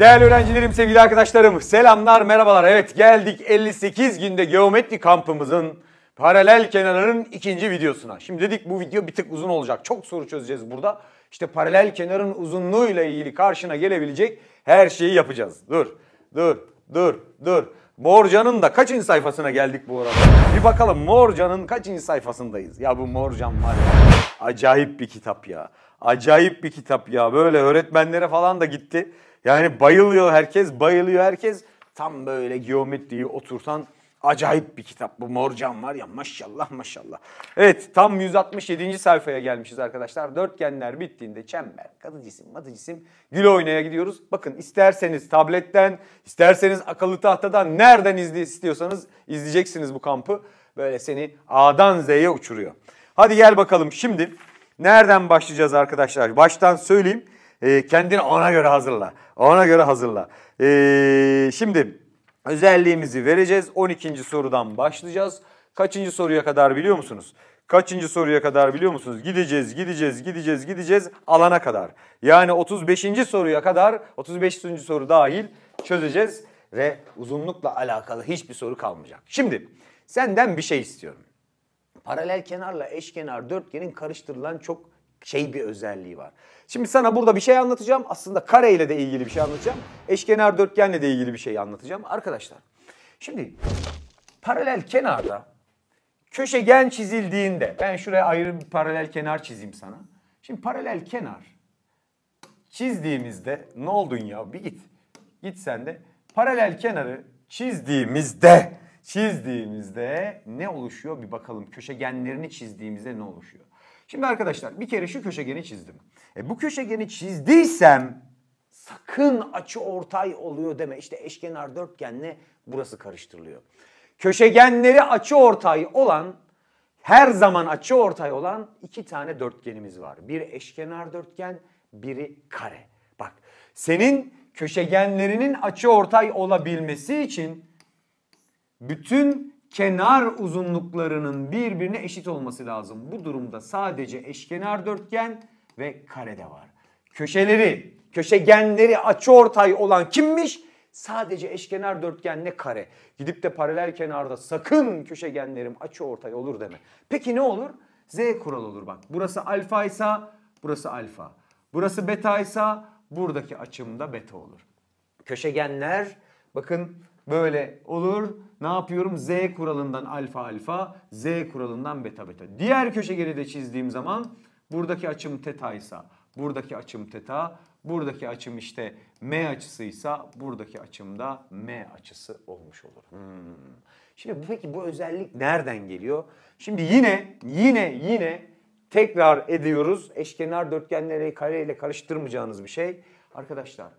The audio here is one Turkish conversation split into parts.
Değerli öğrencilerim, sevgili arkadaşlarım, selamlar, merhabalar. Evet geldik 58 günde geometri kampımızın paralel kenarının ikinci videosuna. Şimdi dedik bu video bir tık uzun olacak. Çok soru çözeceğiz burada. İşte paralel kenarın uzunluğuyla ilgili karşına gelebilecek her şeyi yapacağız. Dur, dur, dur, dur. Morcan'ın da kaçıncı sayfasına geldik bu arada? Bir bakalım Morcan'ın kaçıncı sayfasındayız? Ya bu Morcan var ya, acayip bir kitap ya. Acayip bir kitap ya. Böyle öğretmenlere falan da gitti. Yani bayılıyor herkes, bayılıyor herkes. Tam böyle geometriyi oturtan acayip bir kitap. Bu Morcan var ya maşallah maşallah. Evet tam 167. sayfaya gelmişiz arkadaşlar. Dörtgenler bittiğinde çember, katı cisim, matı cisim, gül oynaya gidiyoruz. Bakın isterseniz tabletten, isterseniz akıllı tahtadan nereden izle istiyorsanız izleyeceksiniz bu kampı. Böyle seni A'dan Z'ye uçuruyor. Hadi gel bakalım şimdi nereden başlayacağız arkadaşlar? Baştan söyleyeyim. E, kendini ona göre hazırla. Ona göre hazırla. E, şimdi özelliğimizi vereceğiz. 12. sorudan başlayacağız. Kaçıncı soruya kadar biliyor musunuz? Kaçıncı soruya kadar biliyor musunuz? Gideceğiz, gideceğiz, gideceğiz, gideceğiz alana kadar. Yani 35. soruya kadar, 35. soru dahil çözeceğiz ve uzunlukla alakalı hiçbir soru kalmayacak. Şimdi senden bir şey istiyorum. Paralel kenarla eşkenar dörtgenin karıştırılan çok şey bir özelliği var. Şimdi sana burada bir şey anlatacağım. Aslında kareyle de ilgili bir şey anlatacağım. Eşkenar dörtgenle de ilgili bir şey anlatacağım. Arkadaşlar şimdi paralel kenarda köşegen çizildiğinde ben şuraya ayrı bir paralel kenar çizeyim sana. Şimdi paralel kenar çizdiğimizde ne oldun ya bir git. Git sen de paralel kenarı çizdiğimizde çizdiğimizde ne oluşuyor bir bakalım köşegenlerini çizdiğimizde ne oluşuyor? Şimdi arkadaşlar bir kere şu köşegeni çizdim. E, bu köşegeni çizdiysem sakın açı ortay oluyor deme. İşte eşkenar dörtgenle burası karıştırılıyor. Köşegenleri açı ortay olan her zaman açı ortay olan iki tane dörtgenimiz var. Bir eşkenar dörtgen, biri kare. Bak senin köşegenlerinin açı ortay olabilmesi için bütün kenar uzunluklarının birbirine eşit olması lazım. Bu durumda sadece eşkenar dörtgen ve karede var. Köşeleri, köşegenleri açıortay olan kimmiş? Sadece eşkenar dörtgen ne kare. Gidip de paralel kenarda sakın köşegenlerim açıortay olur deme. Peki ne olur? Z kuralı olur bak. Burası alfa ise burası alfa. Burası beta ise buradaki açım da beta olur. Köşegenler bakın böyle olur ne yapıyorum? Z kuralından alfa alfa, Z kuralından beta beta. Diğer köşegeni de çizdiğim zaman buradaki açım teta ise buradaki açım teta, buradaki açım işte M açısıysa buradaki açım da M açısı olmuş olur. Hmm. Şimdi peki bu özellik nereden geliyor? Şimdi yine yine yine tekrar ediyoruz. Eşkenar dörtgenleri kareyle karıştırmayacağınız bir şey. Arkadaşlar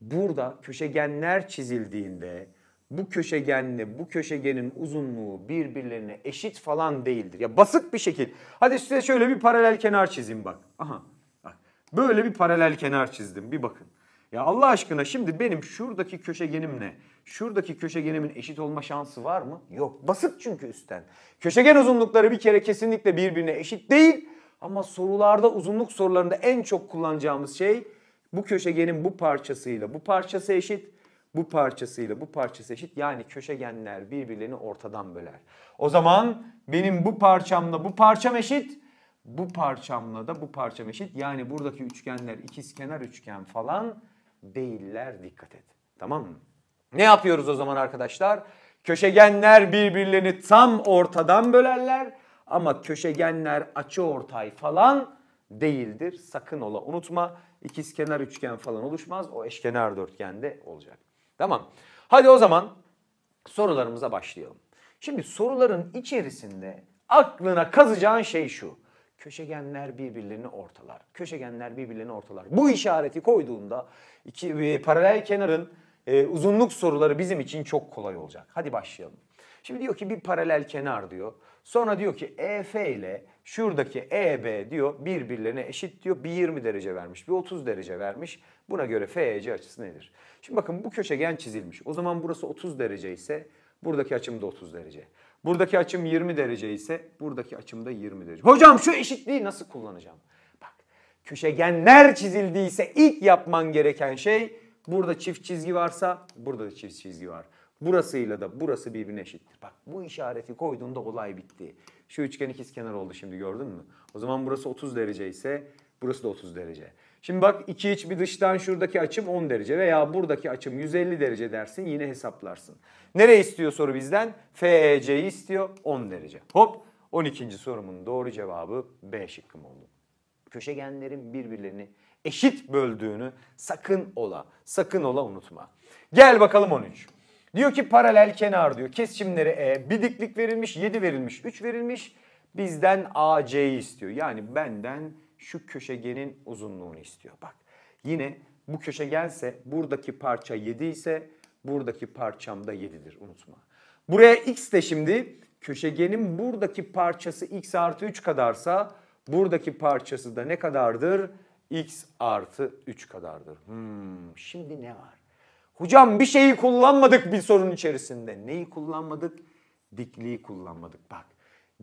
burada köşegenler çizildiğinde bu köşegenle bu köşegenin uzunluğu birbirlerine eşit falan değildir. Ya basit bir şekil. Hadi size şöyle bir paralel kenar çizeyim bak. Aha. Böyle bir paralel kenar çizdim. Bir bakın. Ya Allah aşkına şimdi benim şuradaki köşegenimle şuradaki köşegenimin eşit olma şansı var mı? Yok. Basit çünkü üstten. Köşegen uzunlukları bir kere kesinlikle birbirine eşit değil. Ama sorularda uzunluk sorularında en çok kullanacağımız şey bu köşegenin bu parçasıyla bu parçası eşit bu parçasıyla bu parçası eşit yani köşegenler birbirlerini ortadan böler. O zaman benim bu parçamla bu parçam eşit bu parçamla da bu parçam eşit yani buradaki üçgenler ikizkenar üçgen falan değiller dikkat et. Tamam mı? Ne yapıyoruz o zaman arkadaşlar? Köşegenler birbirlerini tam ortadan bölerler ama köşegenler açı ortay falan değildir. Sakın ola unutma. İkizkenar üçgen falan oluşmaz. O eşkenar dörtgende olacak. Tamam. Hadi o zaman sorularımıza başlayalım. Şimdi soruların içerisinde aklına kazacağın şey şu. Köşegenler birbirlerini ortalar. Köşegenler birbirlerini ortalar. Bu işareti koyduğunda iki e, paralel kenarın e, uzunluk soruları bizim için çok kolay olacak. Hadi başlayalım. Şimdi diyor ki bir paralel kenar diyor. Sonra diyor ki EF ile şuradaki EB diyor birbirlerine eşit diyor. Bir 20 derece vermiş, bir 30 derece vermiş. Buna göre FEC açısı nedir? Şimdi bakın bu köşegen çizilmiş. O zaman burası 30 derece ise buradaki açım da 30 derece. Buradaki açım 20 derece ise buradaki açım da 20 derece. Hocam şu eşitliği nasıl kullanacağım? Bak köşegenler çizildiyse ilk yapman gereken şey burada çift çizgi varsa burada da çift çizgi var. Burasıyla da burası birbirine eşittir. Bak bu işareti koyduğunda olay bitti. Şu üçgen ikizkenar oldu şimdi gördün mü? O zaman burası 30 derece ise burası da 30 derece. Şimdi bak iki iç bir dıştan şuradaki açım 10 derece veya buradaki açım 150 derece dersin yine hesaplarsın. Nereye istiyor soru bizden? FEC'yi istiyor 10 derece. Hop 12. sorumun doğru cevabı B şıkkım oldu. Köşegenlerin birbirlerini eşit böldüğünü sakın ola, sakın ola unutma. Gel bakalım 13. Diyor ki paralel kenar diyor. Kesişimleri E, bir diklik verilmiş, 7 verilmiş, 3 verilmiş. Bizden AC'yi istiyor. Yani benden şu köşegenin uzunluğunu istiyor. Bak yine bu köşegense buradaki parça 7 ise buradaki parçam da 7'dir unutma. Buraya x de şimdi köşegenin buradaki parçası x artı 3 kadarsa buradaki parçası da ne kadardır? x artı 3 kadardır. Hmm, şimdi ne var? Hocam bir şeyi kullanmadık bir sorun içerisinde. Neyi kullanmadık? Dikliği kullanmadık. Bak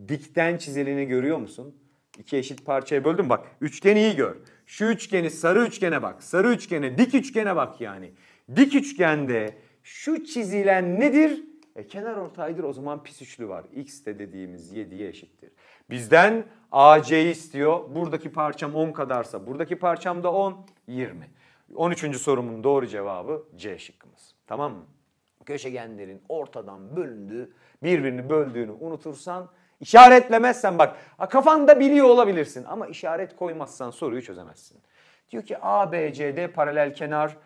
dikten çizileni görüyor musun? İki eşit parçaya böldüm bak. Üçgeni iyi gör. Şu üçgeni sarı üçgene bak. Sarı üçgene dik üçgene bak yani. Dik üçgende şu çizilen nedir? E kenar ortaydır o zaman pis üçlü var. X de dediğimiz 7'ye eşittir. Bizden AC'yi istiyor. Buradaki parçam 10 kadarsa buradaki parçam da 10, 20. 13. sorumun doğru cevabı C şıkkımız. Tamam mı? Köşegenlerin ortadan bölündüğü, birbirini böldüğünü unutursan İşaretlemezsen bak kafanda biliyor olabilirsin ama işaret koymazsan soruyu çözemezsin. Diyor ki ABCD paralel kenar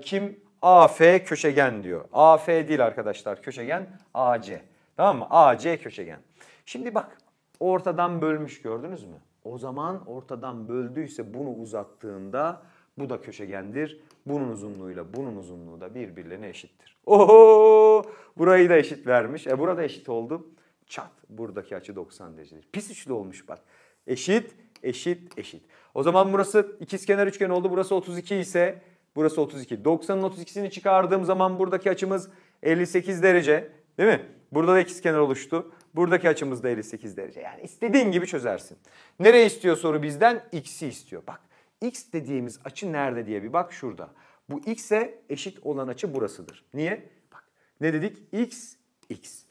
kim? AF köşegen diyor. AF değil arkadaşlar köşegen AC. Tamam mı? AC köşegen. Şimdi bak ortadan bölmüş gördünüz mü? O zaman ortadan böldüyse bunu uzattığında bu da köşegendir. Bunun uzunluğuyla bunun uzunluğu da birbirlerine eşittir. Oho! Burayı da eşit vermiş. E burada eşit oldu. Çat. Buradaki açı 90 derecedir. Pis üçlü olmuş bak. Eşit, eşit, eşit. O zaman burası ikizkenar üçgen oldu. Burası 32 ise burası 32. 90'ın 32'sini çıkardığım zaman buradaki açımız 58 derece. Değil mi? Burada da ikizkenar oluştu. Buradaki açımız da 58 derece. Yani istediğin gibi çözersin. Nereye istiyor soru bizden? X'i istiyor. Bak X dediğimiz açı nerede diye bir bak şurada. Bu X'e eşit olan açı burasıdır. Niye? Bak ne dedik? X, X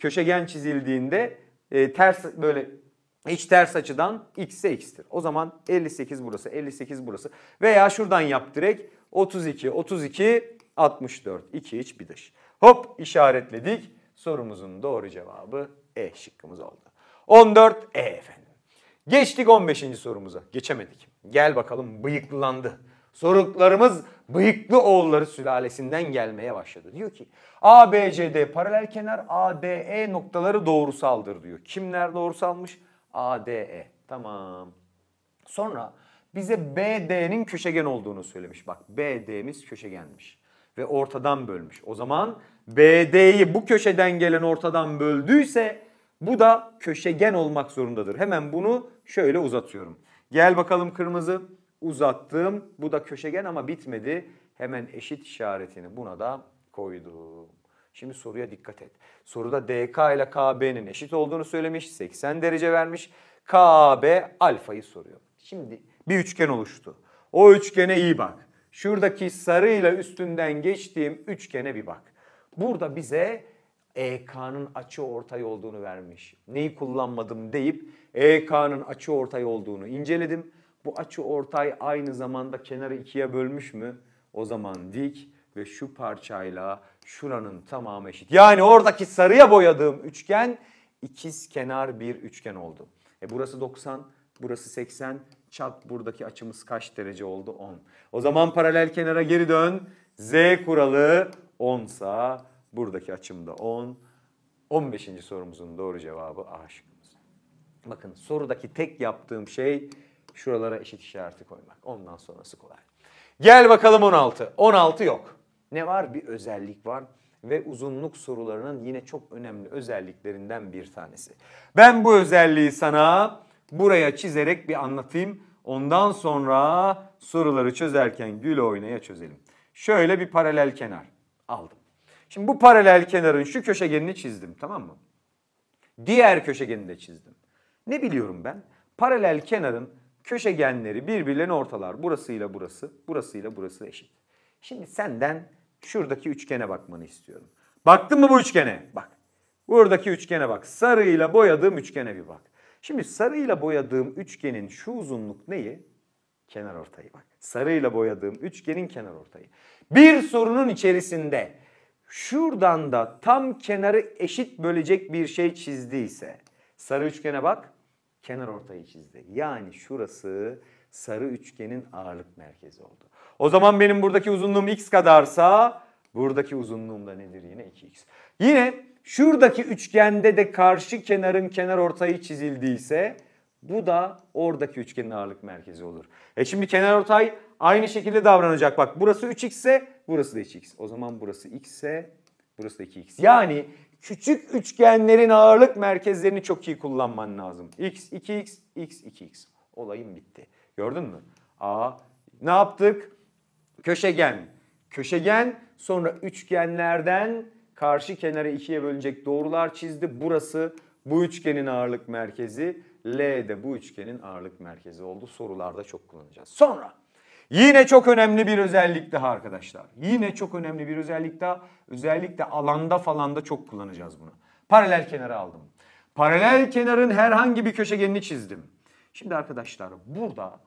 köşegen çizildiğinde e, ters böyle iç ters açıdan x'e x'tir. O zaman 58 burası, 58 burası. Veya şuradan yap direkt 32, 32, 64. 2 iç bir dış. Hop işaretledik. Sorumuzun doğru cevabı E şıkkımız oldu. 14 E efendim. Geçtik 15. sorumuza. Geçemedik. Gel bakalım bıyıklandı. Soruklarımız bıyıklı oğulları sülalesinden gelmeye başladı. Diyor ki ABCD paralel kenar ADE noktaları doğrusaldır diyor. Kimler doğrusalmış? ADE. Tamam. Sonra bize BD'nin köşegen olduğunu söylemiş. Bak BD'miz köşegenmiş ve ortadan bölmüş. O zaman BD'yi bu köşeden gelen ortadan böldüyse bu da köşegen olmak zorundadır. Hemen bunu şöyle uzatıyorum. Gel bakalım kırmızı uzattım. Bu da köşegen ama bitmedi. Hemen eşit işaretini buna da koydum. Şimdi soruya dikkat et. Soruda DK ile KB'nin eşit olduğunu söylemiş. 80 derece vermiş. KB alfayı soruyor. Şimdi bir üçgen oluştu. O üçgene iyi bak. Şuradaki sarıyla üstünden geçtiğim üçgene bir bak. Burada bize EK'nın açı ortay olduğunu vermiş. Neyi kullanmadım deyip EK'nın açı ortay olduğunu inceledim. Bu açı ortay aynı zamanda kenarı ikiye bölmüş mü? O zaman dik ve şu parçayla şuranın tamamı eşit. Yani oradaki sarıya boyadığım üçgen ikiz kenar bir üçgen oldu. E burası 90, burası 80. Çap buradaki açımız kaç derece oldu? 10. O zaman paralel kenara geri dön. Z kuralı 10 sa buradaki açım da 10. 15. sorumuzun doğru cevabı A şıkkımız. Bakın sorudaki tek yaptığım şey Şuralara eşit işareti koymak. Ondan sonrası kolay. Gel bakalım 16. 16 yok. Ne var? Bir özellik var ve uzunluk sorularının yine çok önemli özelliklerinden bir tanesi. Ben bu özelliği sana buraya çizerek bir anlatayım. Ondan sonra soruları çözerken gül oynaya çözelim. Şöyle bir paralel kenar aldım. Şimdi bu paralel kenarın şu köşegenini çizdim tamam mı? Diğer köşegenini de çizdim. Ne biliyorum ben? Paralel kenarın köşegenleri birbirlerini ortalar. Burasıyla burası, burasıyla burası eşit. Şimdi senden şuradaki üçgene bakmanı istiyorum. Baktın mı bu üçgene? Bak. Buradaki üçgene bak. Sarıyla boyadığım üçgene bir bak. Şimdi sarıyla boyadığım üçgenin şu uzunluk neyi? Kenar ortayı bak. Sarıyla boyadığım üçgenin kenar ortayı. Bir sorunun içerisinde şuradan da tam kenarı eşit bölecek bir şey çizdiyse sarı üçgene bak kenar ortayı çizdi. Yani şurası sarı üçgenin ağırlık merkezi oldu. O zaman benim buradaki uzunluğum x kadarsa buradaki uzunluğum da nedir yine 2x. Yine şuradaki üçgende de karşı kenarın kenar ortayı çizildiyse bu da oradaki üçgenin ağırlık merkezi olur. E şimdi kenar ortay aynı şekilde davranacak. Bak burası 3x ise burası da 2x. O zaman burası x ise burası da 2x. Yani küçük üçgenlerin ağırlık merkezlerini çok iyi kullanman lazım. X, 2x, x, 2x. Olayım bitti. Gördün mü? A, ne yaptık? Köşegen. Köşegen sonra üçgenlerden karşı kenara ikiye bölünecek doğrular çizdi. Burası bu üçgenin ağırlık merkezi. L de bu üçgenin ağırlık merkezi oldu. Sorularda çok kullanacağız. Sonra Yine çok önemli bir özellik daha arkadaşlar. Yine çok önemli bir özellik daha. Özellikle alanda falan da çok kullanacağız bunu. Paralel kenarı aldım. Paralel kenarın herhangi bir köşegenini çizdim. Şimdi arkadaşlar burada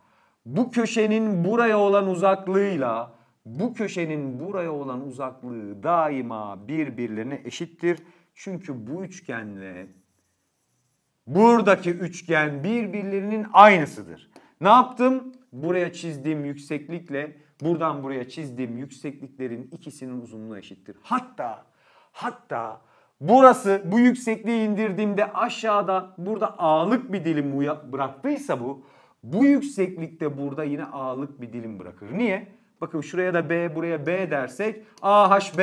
bu köşenin buraya olan uzaklığıyla bu köşenin buraya olan uzaklığı daima birbirlerine eşittir. Çünkü bu üçgenle buradaki üçgen birbirlerinin aynısıdır. Ne yaptım? buraya çizdiğim yükseklikle buradan buraya çizdiğim yüksekliklerin ikisinin uzunluğu eşittir. Hatta hatta burası bu yüksekliği indirdiğimde aşağıda burada ağlık bir dilim bıraktıysa bu bu yükseklikte burada yine ağlık bir dilim bırakır. Niye? Bakın şuraya da B buraya B dersek AHB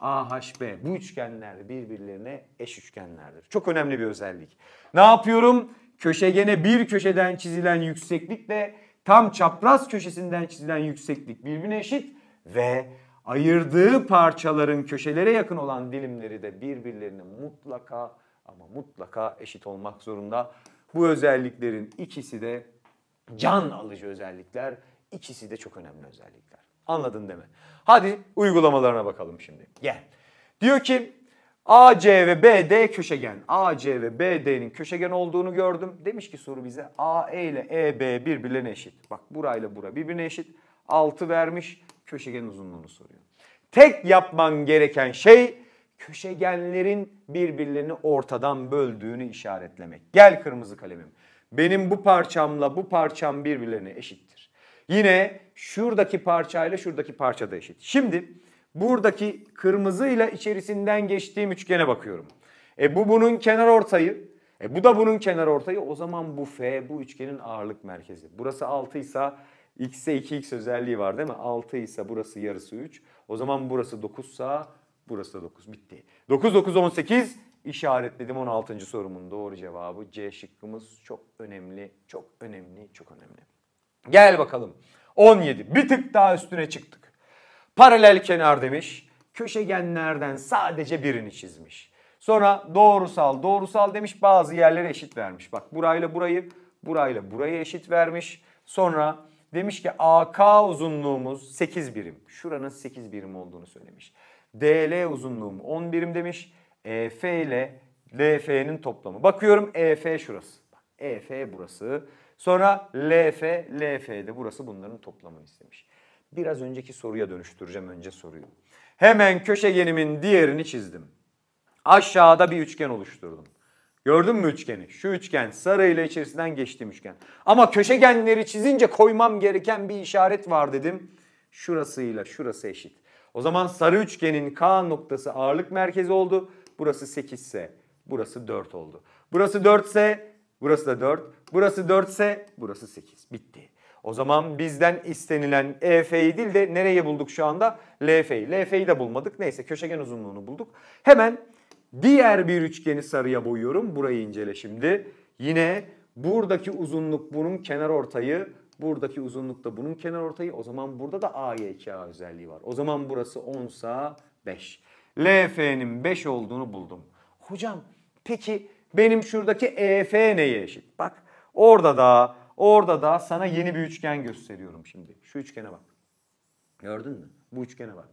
AHB bu üçgenler birbirlerine eş üçgenlerdir. Çok önemli bir özellik. Ne yapıyorum? Köşegene bir köşeden çizilen yükseklikle tam çapraz köşesinden çizilen yükseklik birbirine eşit ve ayırdığı parçaların köşelere yakın olan dilimleri de birbirlerine mutlaka ama mutlaka eşit olmak zorunda. Bu özelliklerin ikisi de can alıcı özellikler, ikisi de çok önemli özellikler. Anladın değil mi? Hadi uygulamalarına bakalım şimdi. Gel. Diyor ki AC ve BD köşegen. AC ve BD'nin köşegen olduğunu gördüm. Demiş ki soru bize AE ile EB birbirine eşit. Bak burayla bura birbirine eşit. 6 vermiş köşegen uzunluğunu soruyor. Tek yapman gereken şey köşegenlerin birbirlerini ortadan böldüğünü işaretlemek. Gel kırmızı kalemim. Benim bu parçamla bu parçam birbirlerine eşittir. Yine şuradaki parçayla şuradaki parça da eşit. Şimdi Buradaki kırmızı ile içerisinden geçtiğim üçgene bakıyorum. E bu bunun kenar ortayı. E bu da bunun kenar ortayı. O zaman bu F bu üçgenin ağırlık merkezi. Burası 6 ise x'e 2x özelliği var değil mi? 6 ise burası yarısı 3. O zaman burası 9 ise burası da 9. Bitti. 9, 9, 18 işaretledim 16. sorumun doğru cevabı. C şıkkımız çok önemli, çok önemli, çok önemli. Gel bakalım. 17. Bir tık daha üstüne çıktık. Paralel kenar demiş. Köşegenlerden sadece birini çizmiş. Sonra doğrusal doğrusal demiş bazı yerlere eşit vermiş. Bak burayla burayı burayla burayı eşit vermiş. Sonra demiş ki AK uzunluğumuz 8 birim. Şuranın 8 birim olduğunu söylemiş. DL uzunluğum 10 birim demiş. EF ile LF'nin toplamı. Bakıyorum EF şurası. EF burası. Sonra LF, LF de burası bunların toplamını istemiş. Biraz önceki soruya dönüştüreceğim önce soruyu. Hemen köşegenimin diğerini çizdim. Aşağıda bir üçgen oluşturdum. Gördün mü üçgeni? Şu üçgen sarı ile içerisinden geçtiğim üçgen. Ama köşegenleri çizince koymam gereken bir işaret var dedim. Şurasıyla şurası eşit. O zaman sarı üçgenin K noktası ağırlık merkezi oldu. Burası 8 ise burası 4 oldu. Burası 4 ise burası da 4. Burası 4 ise burası 8. Bitti. O zaman bizden istenilen EF'yi değil de nereyi bulduk şu anda? LF'yi. LF'yi de bulmadık. Neyse köşegen uzunluğunu bulduk. Hemen diğer bir üçgeni sarıya boyuyorum. Burayı incele şimdi. Yine buradaki uzunluk bunun kenar ortayı. Buradaki uzunluk da bunun kenar ortayı. O zaman burada da AYK özelliği var. O zaman burası 10 sa 5. LF'nin 5 olduğunu buldum. Hocam peki benim şuradaki EF neye eşit? Bak orada da Orada da sana yeni bir üçgen gösteriyorum şimdi. Şu üçgene bak. Gördün mü? Bu üçgene bak.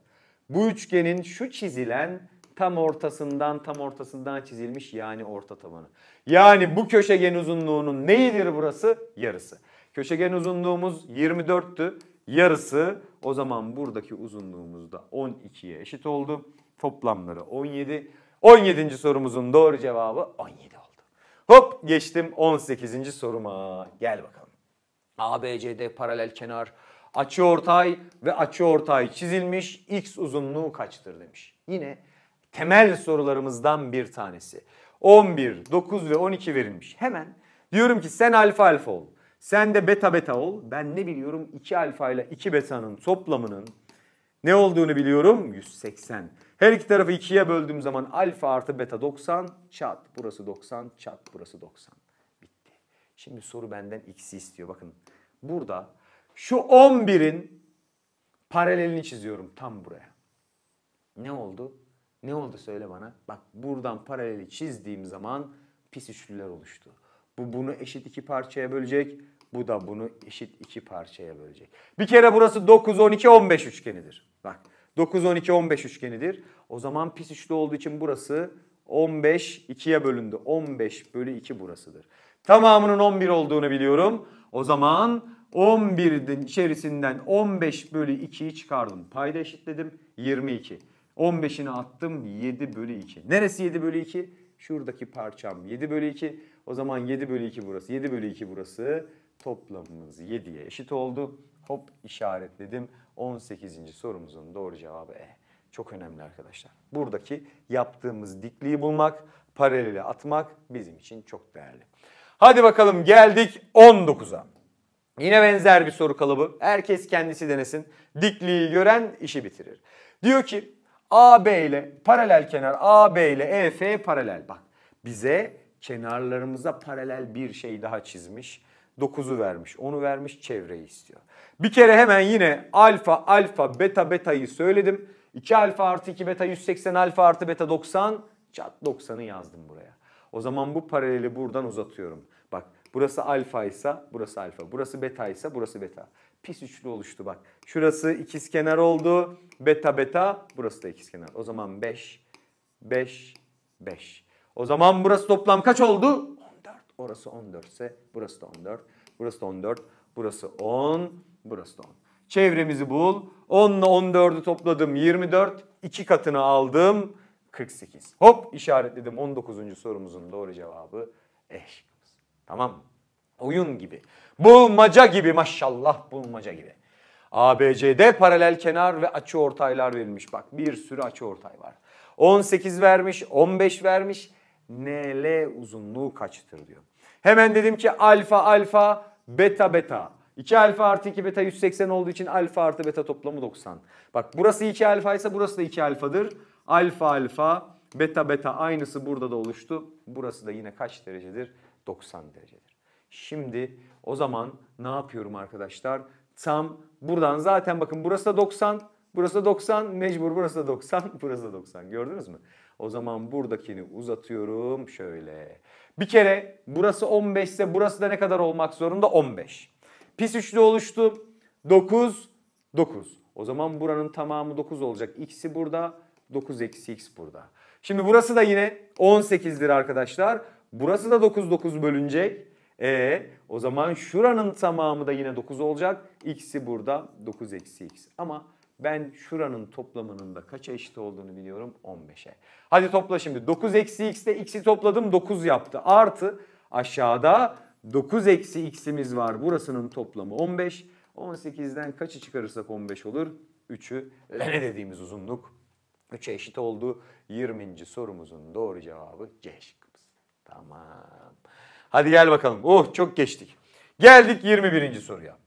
Bu üçgenin şu çizilen tam ortasından tam ortasından çizilmiş yani orta tabanı. Yani bu köşegen uzunluğunun neyidir burası? Yarısı. Köşegen uzunluğumuz 24'tü. Yarısı o zaman buradaki uzunluğumuz da 12'ye eşit oldu. Toplamları 17. 17. sorumuzun doğru cevabı 17 Hop geçtim 18. soruma. Gel bakalım. ABCD paralel kenar açı ortay ve açı ortay çizilmiş. X uzunluğu kaçtır demiş. Yine temel sorularımızdan bir tanesi. 11, 9 ve 12 verilmiş. Hemen diyorum ki sen alfa alfa ol. Sen de beta beta ol. Ben ne biliyorum? 2 alfa ile 2 beta'nın toplamının ne olduğunu biliyorum? 180. Her iki tarafı ikiye böldüğüm zaman alfa artı beta 90 çat. Burası 90 çat. Burası 90. Bitti. Şimdi soru benden x'i istiyor. Bakın burada şu 11'in paralelini çiziyorum tam buraya. Ne oldu? Ne oldu söyle bana. Bak buradan paraleli çizdiğim zaman pis üçlüler oluştu. Bu bunu eşit iki parçaya bölecek. Bu da bunu eşit iki parçaya bölecek. Bir kere burası 9, 12, 15 üçgenidir. Bak 9, 12, 15 üçgenidir. O zaman pis üçlü olduğu için burası 15 2'ye bölündü. 15 bölü 2 burasıdır. Tamamının 11 olduğunu biliyorum. O zaman 11'in içerisinden 15 bölü 2'yi çıkardım. Payda eşitledim 22. 15'ini attım 7 bölü 2. Neresi 7 bölü 2? Şuradaki parçam 7 bölü 2. O zaman 7 bölü 2 burası. 7 bölü 2 burası. Toplamımız 7'ye eşit oldu. Hop işaretledim. 18. sorumuzun doğru cevabı E. Çok önemli arkadaşlar. Buradaki yaptığımız dikliği bulmak, paraleli atmak bizim için çok değerli. Hadi bakalım geldik 19'a. Yine benzer bir soru kalıbı. Herkes kendisi denesin. Dikliği gören işi bitirir. Diyor ki AB ile paralel kenar AB ile EF paralel. Bak bize kenarlarımıza paralel bir şey daha çizmiş. 9'u vermiş, onu vermiş, çevreyi istiyor. Bir kere hemen yine alfa, alfa, beta, beta'yı söyledim. 2 alfa artı 2 beta 180 alfa artı beta 90 çat 90'ı yazdım buraya. O zaman bu paraleli buradan uzatıyorum. Bak burası alfa ise burası alfa. Burası beta ise burası beta. Pis üçlü oluştu bak. Şurası ikizkenar oldu. Beta beta burası da ikizkenar. O zaman 5 5 5. O zaman burası toplam kaç oldu? Orası 14 ise burası da 14. Burası da 14. Burası 10. Burası da 10. Çevremizi bul. 10 ile 14'ü topladım 24. 2 katını aldım 48. Hop işaretledim 19. sorumuzun doğru cevabı E Tamam Oyun gibi. Bulmaca gibi maşallah bulmaca gibi. ABCD paralel kenar ve açı ortaylar verilmiş. Bak bir sürü açı ortay var. 18 vermiş, 15 vermiş. NL uzunluğu kaçtır diyor. Hemen dedim ki alfa alfa beta beta. 2 alfa artı 2 beta 180 olduğu için alfa artı beta toplamı 90. Bak burası 2 alfa ise burası da 2 alfadır. Alfa alfa beta beta aynısı burada da oluştu. Burası da yine kaç derecedir? 90 derecedir. Şimdi o zaman ne yapıyorum arkadaşlar? Tam buradan zaten bakın burası da 90, burası da 90, mecbur burası da 90, burası da 90. Gördünüz mü? O zaman buradakini uzatıyorum şöyle. Bir kere burası 15 ise burası da ne kadar olmak zorunda? 15. Pis üçlü oluştu. 9, 9. O zaman buranın tamamı 9 olacak. X'i burada, 9 eksi X burada. Şimdi burası da yine 18'dir arkadaşlar. Burası da 9, 9 bölünecek. E o zaman şuranın tamamı da yine 9 olacak. X'i burada 9 eksi X. Ama ben şuranın toplamının da kaça eşit olduğunu biliyorum 15'e. Hadi topla şimdi 9 eksi x'te x'i topladım 9 yaptı. Artı aşağıda 9 eksi x'imiz var burasının toplamı 15. 18'den kaçı çıkarırsak 15 olur? 3'ü lene dediğimiz uzunluk 3'e eşit oldu. 20. sorumuzun doğru cevabı C şıkkımız. Tamam. Hadi gel bakalım. Oh çok geçtik. Geldik 21. soruya.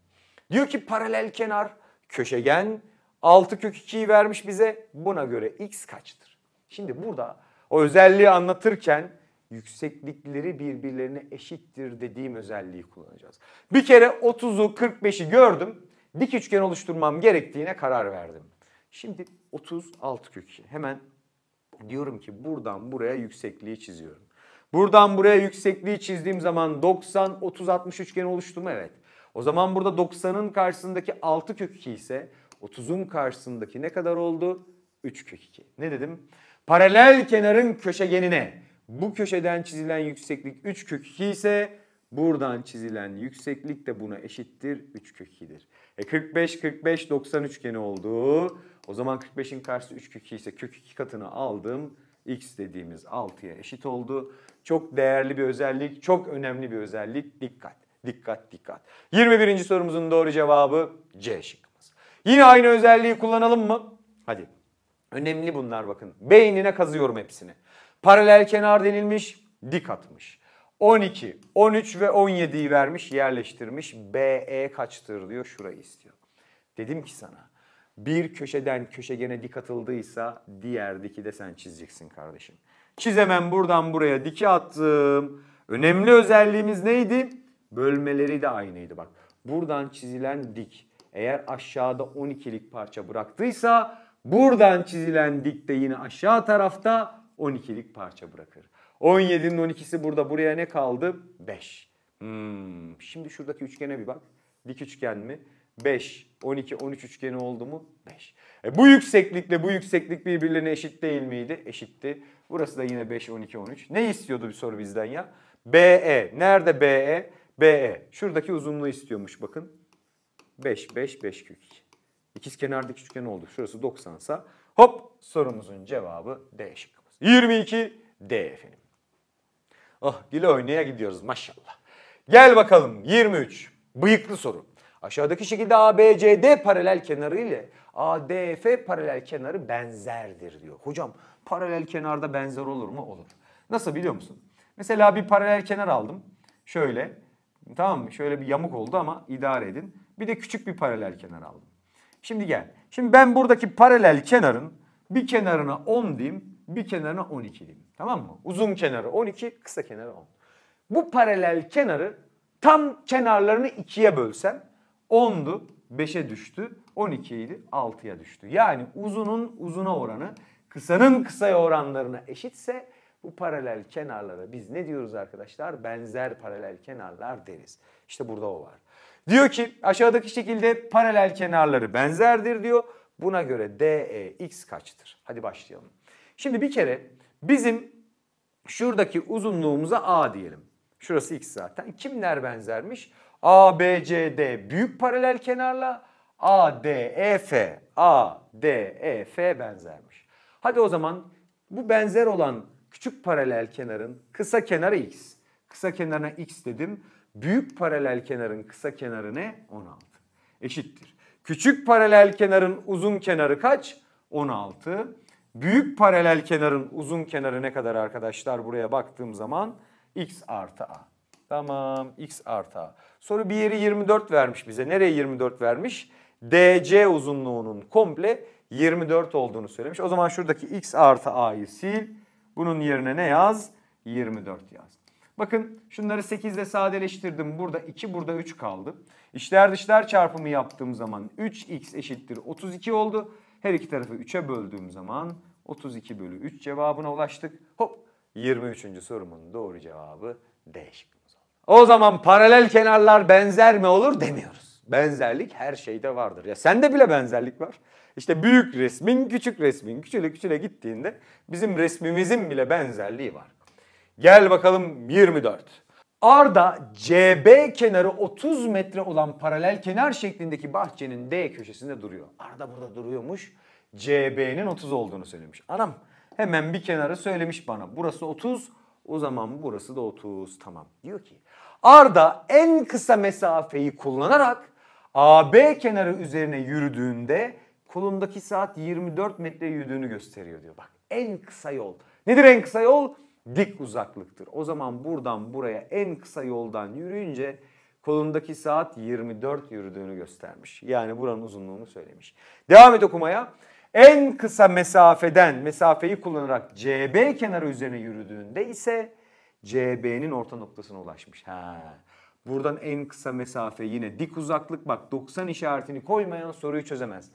Diyor ki paralel kenar, köşegen 6 kök 2'yi vermiş bize. Buna göre x kaçtır? Şimdi burada o özelliği anlatırken yükseklikleri birbirlerine eşittir dediğim özelliği kullanacağız. Bir kere 30'u 45'i gördüm. Dik üçgen oluşturmam gerektiğine karar verdim. Şimdi 30 6 kök 2. Hemen diyorum ki buradan buraya yüksekliği çiziyorum. Buradan buraya yüksekliği çizdiğim zaman 90 30 60 üçgeni oluşturma evet. O zaman burada 90'ın karşısındaki 6 kök 2 ise 30'un karşısındaki ne kadar oldu? 3 kök 2. Ne dedim? Paralel kenarın köşegenine bu köşeden çizilen yükseklik 3 kök 2 ise buradan çizilen yükseklik de buna eşittir 3 kök 2'dir. E 45 45 90 üçgeni oldu. O zaman 45'in karşısı 3 kök 2 ise kök 2 katını aldım. X dediğimiz 6'ya eşit oldu. Çok değerli bir özellik, çok önemli bir özellik. Dikkat, dikkat, dikkat. 21. sorumuzun doğru cevabı C şıkkı. Yine aynı özelliği kullanalım mı? Hadi. Önemli bunlar bakın. Beynine kazıyorum hepsini. Paralel kenar denilmiş, dik atmış. 12, 13 ve 17'yi vermiş, yerleştirmiş. BE kaçtır diyor, şurayı istiyor. Dedim ki sana, bir köşeden köşegene dik atıldıysa diğer diki de sen çizeceksin kardeşim. Çizemem buradan buraya diki attım. Önemli özelliğimiz neydi? Bölmeleri de aynıydı bak. Buradan çizilen dik eğer aşağıda 12'lik parça bıraktıysa buradan çizilen dikte yine aşağı tarafta 12'lik parça bırakır. 17'nin 12'si burada buraya ne kaldı? 5. Hmm, şimdi şuradaki üçgene bir bak. Dik üçgen mi? 5, 12, 13 üçgeni oldu mu? 5. E bu yükseklikle bu yükseklik birbirlerine eşit değil miydi? Eşitti. Burası da yine 5, 12, 13. Ne istiyordu bir soru bizden ya? BE. Nerede BE? BE. Şuradaki uzunluğu istiyormuş bakın. 5, 5, 5 kök 2. İkiz kenarda üçgen oldu. Şurası 90 sa hop sorumuzun cevabı D şıkkımız. 22 D efendim. Ah dile oynaya gidiyoruz maşallah. Gel bakalım 23. Bıyıklı soru. Aşağıdaki şekilde ABCD paralel kenarı ile ADF paralel kenarı benzerdir diyor. Hocam paralel kenarda benzer olur mu? Olur. Nasıl biliyor musun? Mesela bir paralel kenar aldım. Şöyle tamam mı? Şöyle bir yamuk oldu ama idare edin. Bir de küçük bir paralel kenar aldım. Şimdi gel. Şimdi ben buradaki paralel kenarın bir kenarına 10 diyeyim, bir kenarına 12 diyeyim. Tamam mı? Uzun kenarı 12, kısa kenarı 10. Bu paralel kenarı tam kenarlarını ikiye bölsem 10'du, 5'e düştü, 12 idi, 6'ya düştü. Yani uzunun uzuna oranı kısanın kısaya oranlarına eşitse bu paralel kenarlara biz ne diyoruz arkadaşlar? Benzer paralel kenarlar deriz. İşte burada o var. Diyor ki aşağıdaki şekilde paralel kenarları benzerdir diyor. Buna göre DEX kaçtır? Hadi başlayalım. Şimdi bir kere bizim şuradaki uzunluğumuza A diyelim. Şurası X zaten. Kimler benzermiş? ABCD büyük paralel kenarla ADEF ADEF benzermiş. Hadi o zaman bu benzer olan küçük paralel kenarın kısa kenarı x. Kısa kenarına x dedim. Büyük paralel kenarın kısa kenarı ne? 16. Eşittir. Küçük paralel kenarın uzun kenarı kaç? 16. Büyük paralel kenarın uzun kenarı ne kadar arkadaşlar? Buraya baktığım zaman x artı a. Tamam x artı a. Soru bir yeri 24 vermiş bize. Nereye 24 vermiş? DC uzunluğunun komple 24 olduğunu söylemiş. O zaman şuradaki x artı a'yı sil. Bunun yerine ne yaz? 24 yaz. Bakın şunları 8 ile sadeleştirdim. Burada 2, burada 3 kaldı. İçler dışlar çarpımı yaptığım zaman 3x eşittir 32 oldu. Her iki tarafı 3'e böldüğüm zaman 32 bölü 3 cevabına ulaştık. Hop 23. sorumun doğru cevabı D şıkkımız oldu. O zaman paralel kenarlar benzer mi olur demiyoruz. Benzerlik her şeyde vardır. Ya sende bile benzerlik var. İşte büyük resmin, küçük resmin, küçüle küçüle gittiğinde bizim resmimizin bile benzerliği var. Gel bakalım 24. Arda CB kenarı 30 metre olan paralel kenar şeklindeki bahçenin D köşesinde duruyor. Arda burada duruyormuş. CB'nin 30 olduğunu söylemiş. Anam hemen bir kenarı söylemiş bana. Burası 30, o zaman burası da 30. Tamam. Diyor ki Arda en kısa mesafeyi kullanarak AB kenarı üzerine yürüdüğünde kolundaki saat 24 metre yürüdüğünü gösteriyor diyor. Bak en kısa yol. Nedir en kısa yol? dik uzaklıktır. O zaman buradan buraya en kısa yoldan yürüyünce kolundaki saat 24 yürüdüğünü göstermiş. Yani buranın uzunluğunu söylemiş. Devam et okumaya. En kısa mesafeden mesafeyi kullanarak CB kenarı üzerine yürüdüğünde ise CB'nin orta noktasına ulaşmış. Ha. Buradan en kısa mesafe yine dik uzaklık bak 90 işaretini koymayan soruyu çözemez.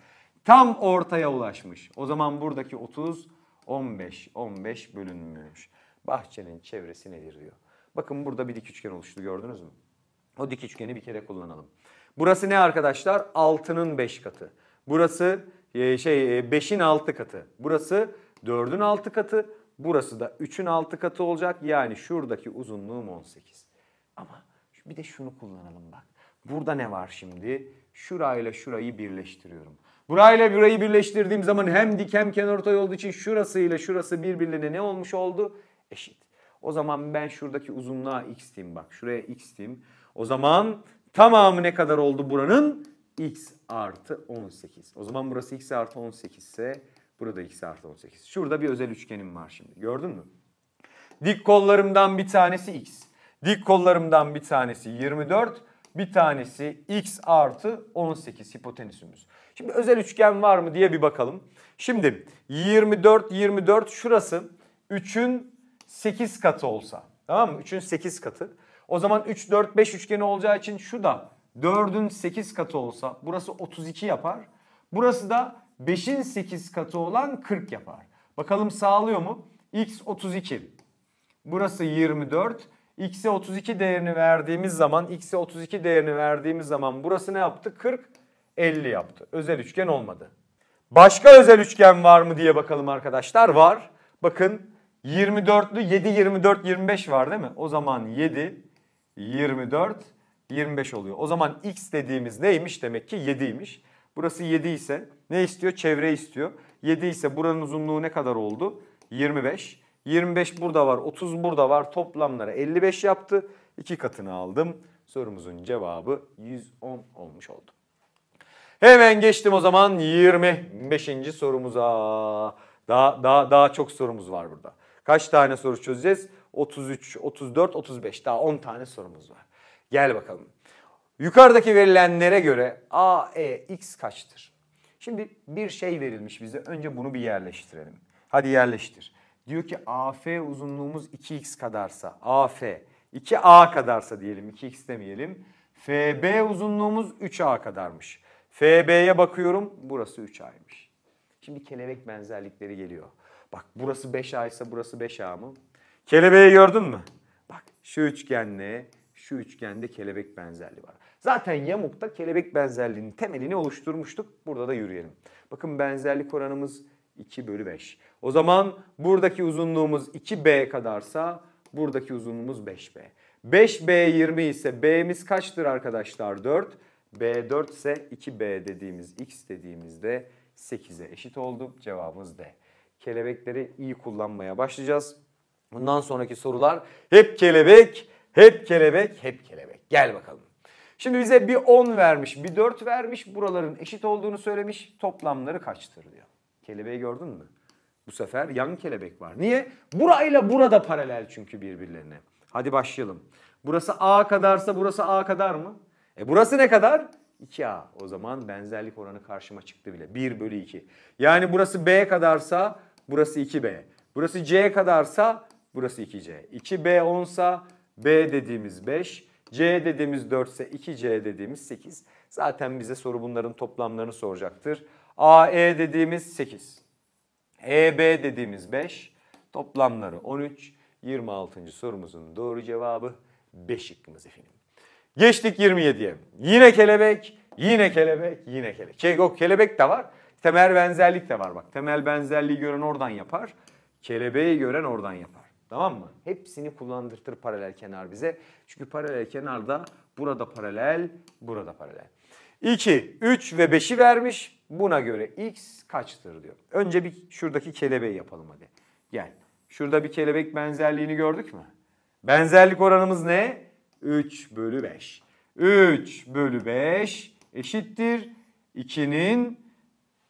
Tam ortaya ulaşmış. O zaman buradaki 30 15 15 bölünmüş. Bahçenin çevresi nedir diyor. Bakın burada bir dik üçgen oluştu gördünüz mü? O dik üçgeni bir kere kullanalım. Burası ne arkadaşlar? Altının beş katı. Burası e, şey e, beşin altı katı. Burası dördün altı katı. Burası da üçün altı katı olacak. Yani şuradaki uzunluğum 18. Ama bir de şunu kullanalım bak. Burada ne var şimdi? Şurayla şurayı birleştiriyorum. Burayla burayı birleştirdiğim zaman hem dik hem kenar ortay olduğu için şurasıyla şurası birbirine ne olmuş oldu? eşit. O zaman ben şuradaki uzunluğa x diyeyim bak. Şuraya x diyeyim. O zaman tamamı ne kadar oldu buranın? x artı 18. O zaman burası x artı 18 ise burada x artı 18. Şurada bir özel üçgenim var şimdi. Gördün mü? Dik kollarımdan bir tanesi x. Dik kollarımdan bir tanesi 24. Bir tanesi x artı 18 hipotenüsümüz. Şimdi özel üçgen var mı diye bir bakalım. Şimdi 24, 24 şurası 3'ün 8 katı olsa tamam mı? 3'ün 8 katı. O zaman 3, 4, 5 üçgeni olacağı için şu da 4'ün 8 katı olsa burası 32 yapar. Burası da 5'in 8 katı olan 40 yapar. Bakalım sağlıyor mu? X 32. Burası 24. X'e 32 değerini verdiğimiz zaman X'e 32 değerini verdiğimiz zaman burası ne yaptı? 40, 50 yaptı. Özel üçgen olmadı. Başka özel üçgen var mı diye bakalım arkadaşlar. Var. Bakın 24'lü 7, 24, 25 var değil mi? O zaman 7, 24, 25 oluyor. O zaman x dediğimiz neymiş demek ki 7'ymiş. Burası 7 ise ne istiyor? Çevre istiyor. 7 ise buranın uzunluğu ne kadar oldu? 25. 25 burada var, 30 burada var. Toplamları 55 yaptı. 2 katını aldım. Sorumuzun cevabı 110 olmuş oldu. Hemen geçtim o zaman 25. sorumuza. Daha daha daha çok sorumuz var burada. Kaç tane soru çözeceğiz? 33, 34, 35 daha 10 tane sorumuz var. Gel bakalım. Yukarıdaki verilenlere göre A, E, X kaçtır? Şimdi bir şey verilmiş bize. Önce bunu bir yerleştirelim. Hadi yerleştir. Diyor ki AF uzunluğumuz 2x kadarsa, AF 2A kadarsa diyelim, 2x demeyelim. FB uzunluğumuz 3A kadarmış. FB'ye bakıyorum, burası 3A'ymış. Şimdi kelebek benzerlikleri geliyor. Bak burası 5A ise burası 5A mı? Kelebeği gördün mü? Bak şu üçgenle şu üçgende kelebek benzerliği var. Zaten yamukta kelebek benzerliğinin temelini oluşturmuştuk. Burada da yürüyelim. Bakın benzerlik oranımız 2 bölü 5. O zaman buradaki uzunluğumuz 2B kadarsa buradaki uzunluğumuz 5B. 5B 20 ise B'miz kaçtır arkadaşlar? 4. B 4 ise 2B dediğimiz X dediğimizde 8'e eşit oldu. Cevabımız D. Kelebekleri iyi kullanmaya başlayacağız. Bundan sonraki sorular hep kelebek, hep kelebek, hep kelebek. Gel bakalım. Şimdi bize bir 10 vermiş, bir 4 vermiş. Buraların eşit olduğunu söylemiş. Toplamları kaçtır diyor. Kelebeği gördün mü? Bu sefer yan kelebek var. Niye? Burayla burada paralel çünkü birbirlerine. Hadi başlayalım. Burası A kadarsa burası A kadar mı? E burası ne kadar? 2A o zaman benzerlik oranı karşıma çıktı bile. 1 bölü 2. Yani burası B kadarsa burası 2B. Burası C kadarsa burası 2C. 2B 10 sa B dediğimiz 5. C dediğimiz 4 ise 2C dediğimiz 8. Zaten bize soru bunların toplamlarını soracaktır. AE dediğimiz 8. EB dediğimiz 5. Toplamları 13. 26. sorumuzun doğru cevabı 5 şıkkımız efendim. Geçtik 27'ye. Yine kelebek, yine kelebek, yine kelebek. Şey yok kelebek de var. Temel benzerlik de var bak. Temel benzerliği gören oradan yapar. Kelebeği gören oradan yapar. Tamam mı? Hepsini kullandırtır paralel kenar bize. Çünkü paralel kenarda burada paralel, burada paralel. 2, 3 ve 5'i vermiş. Buna göre x kaçtır diyor. Önce bir şuradaki kelebeği yapalım hadi. Gel. Şurada bir kelebek benzerliğini gördük mü? Benzerlik oranımız ne? 3 bölü 5. 3 bölü 5 eşittir 2'nin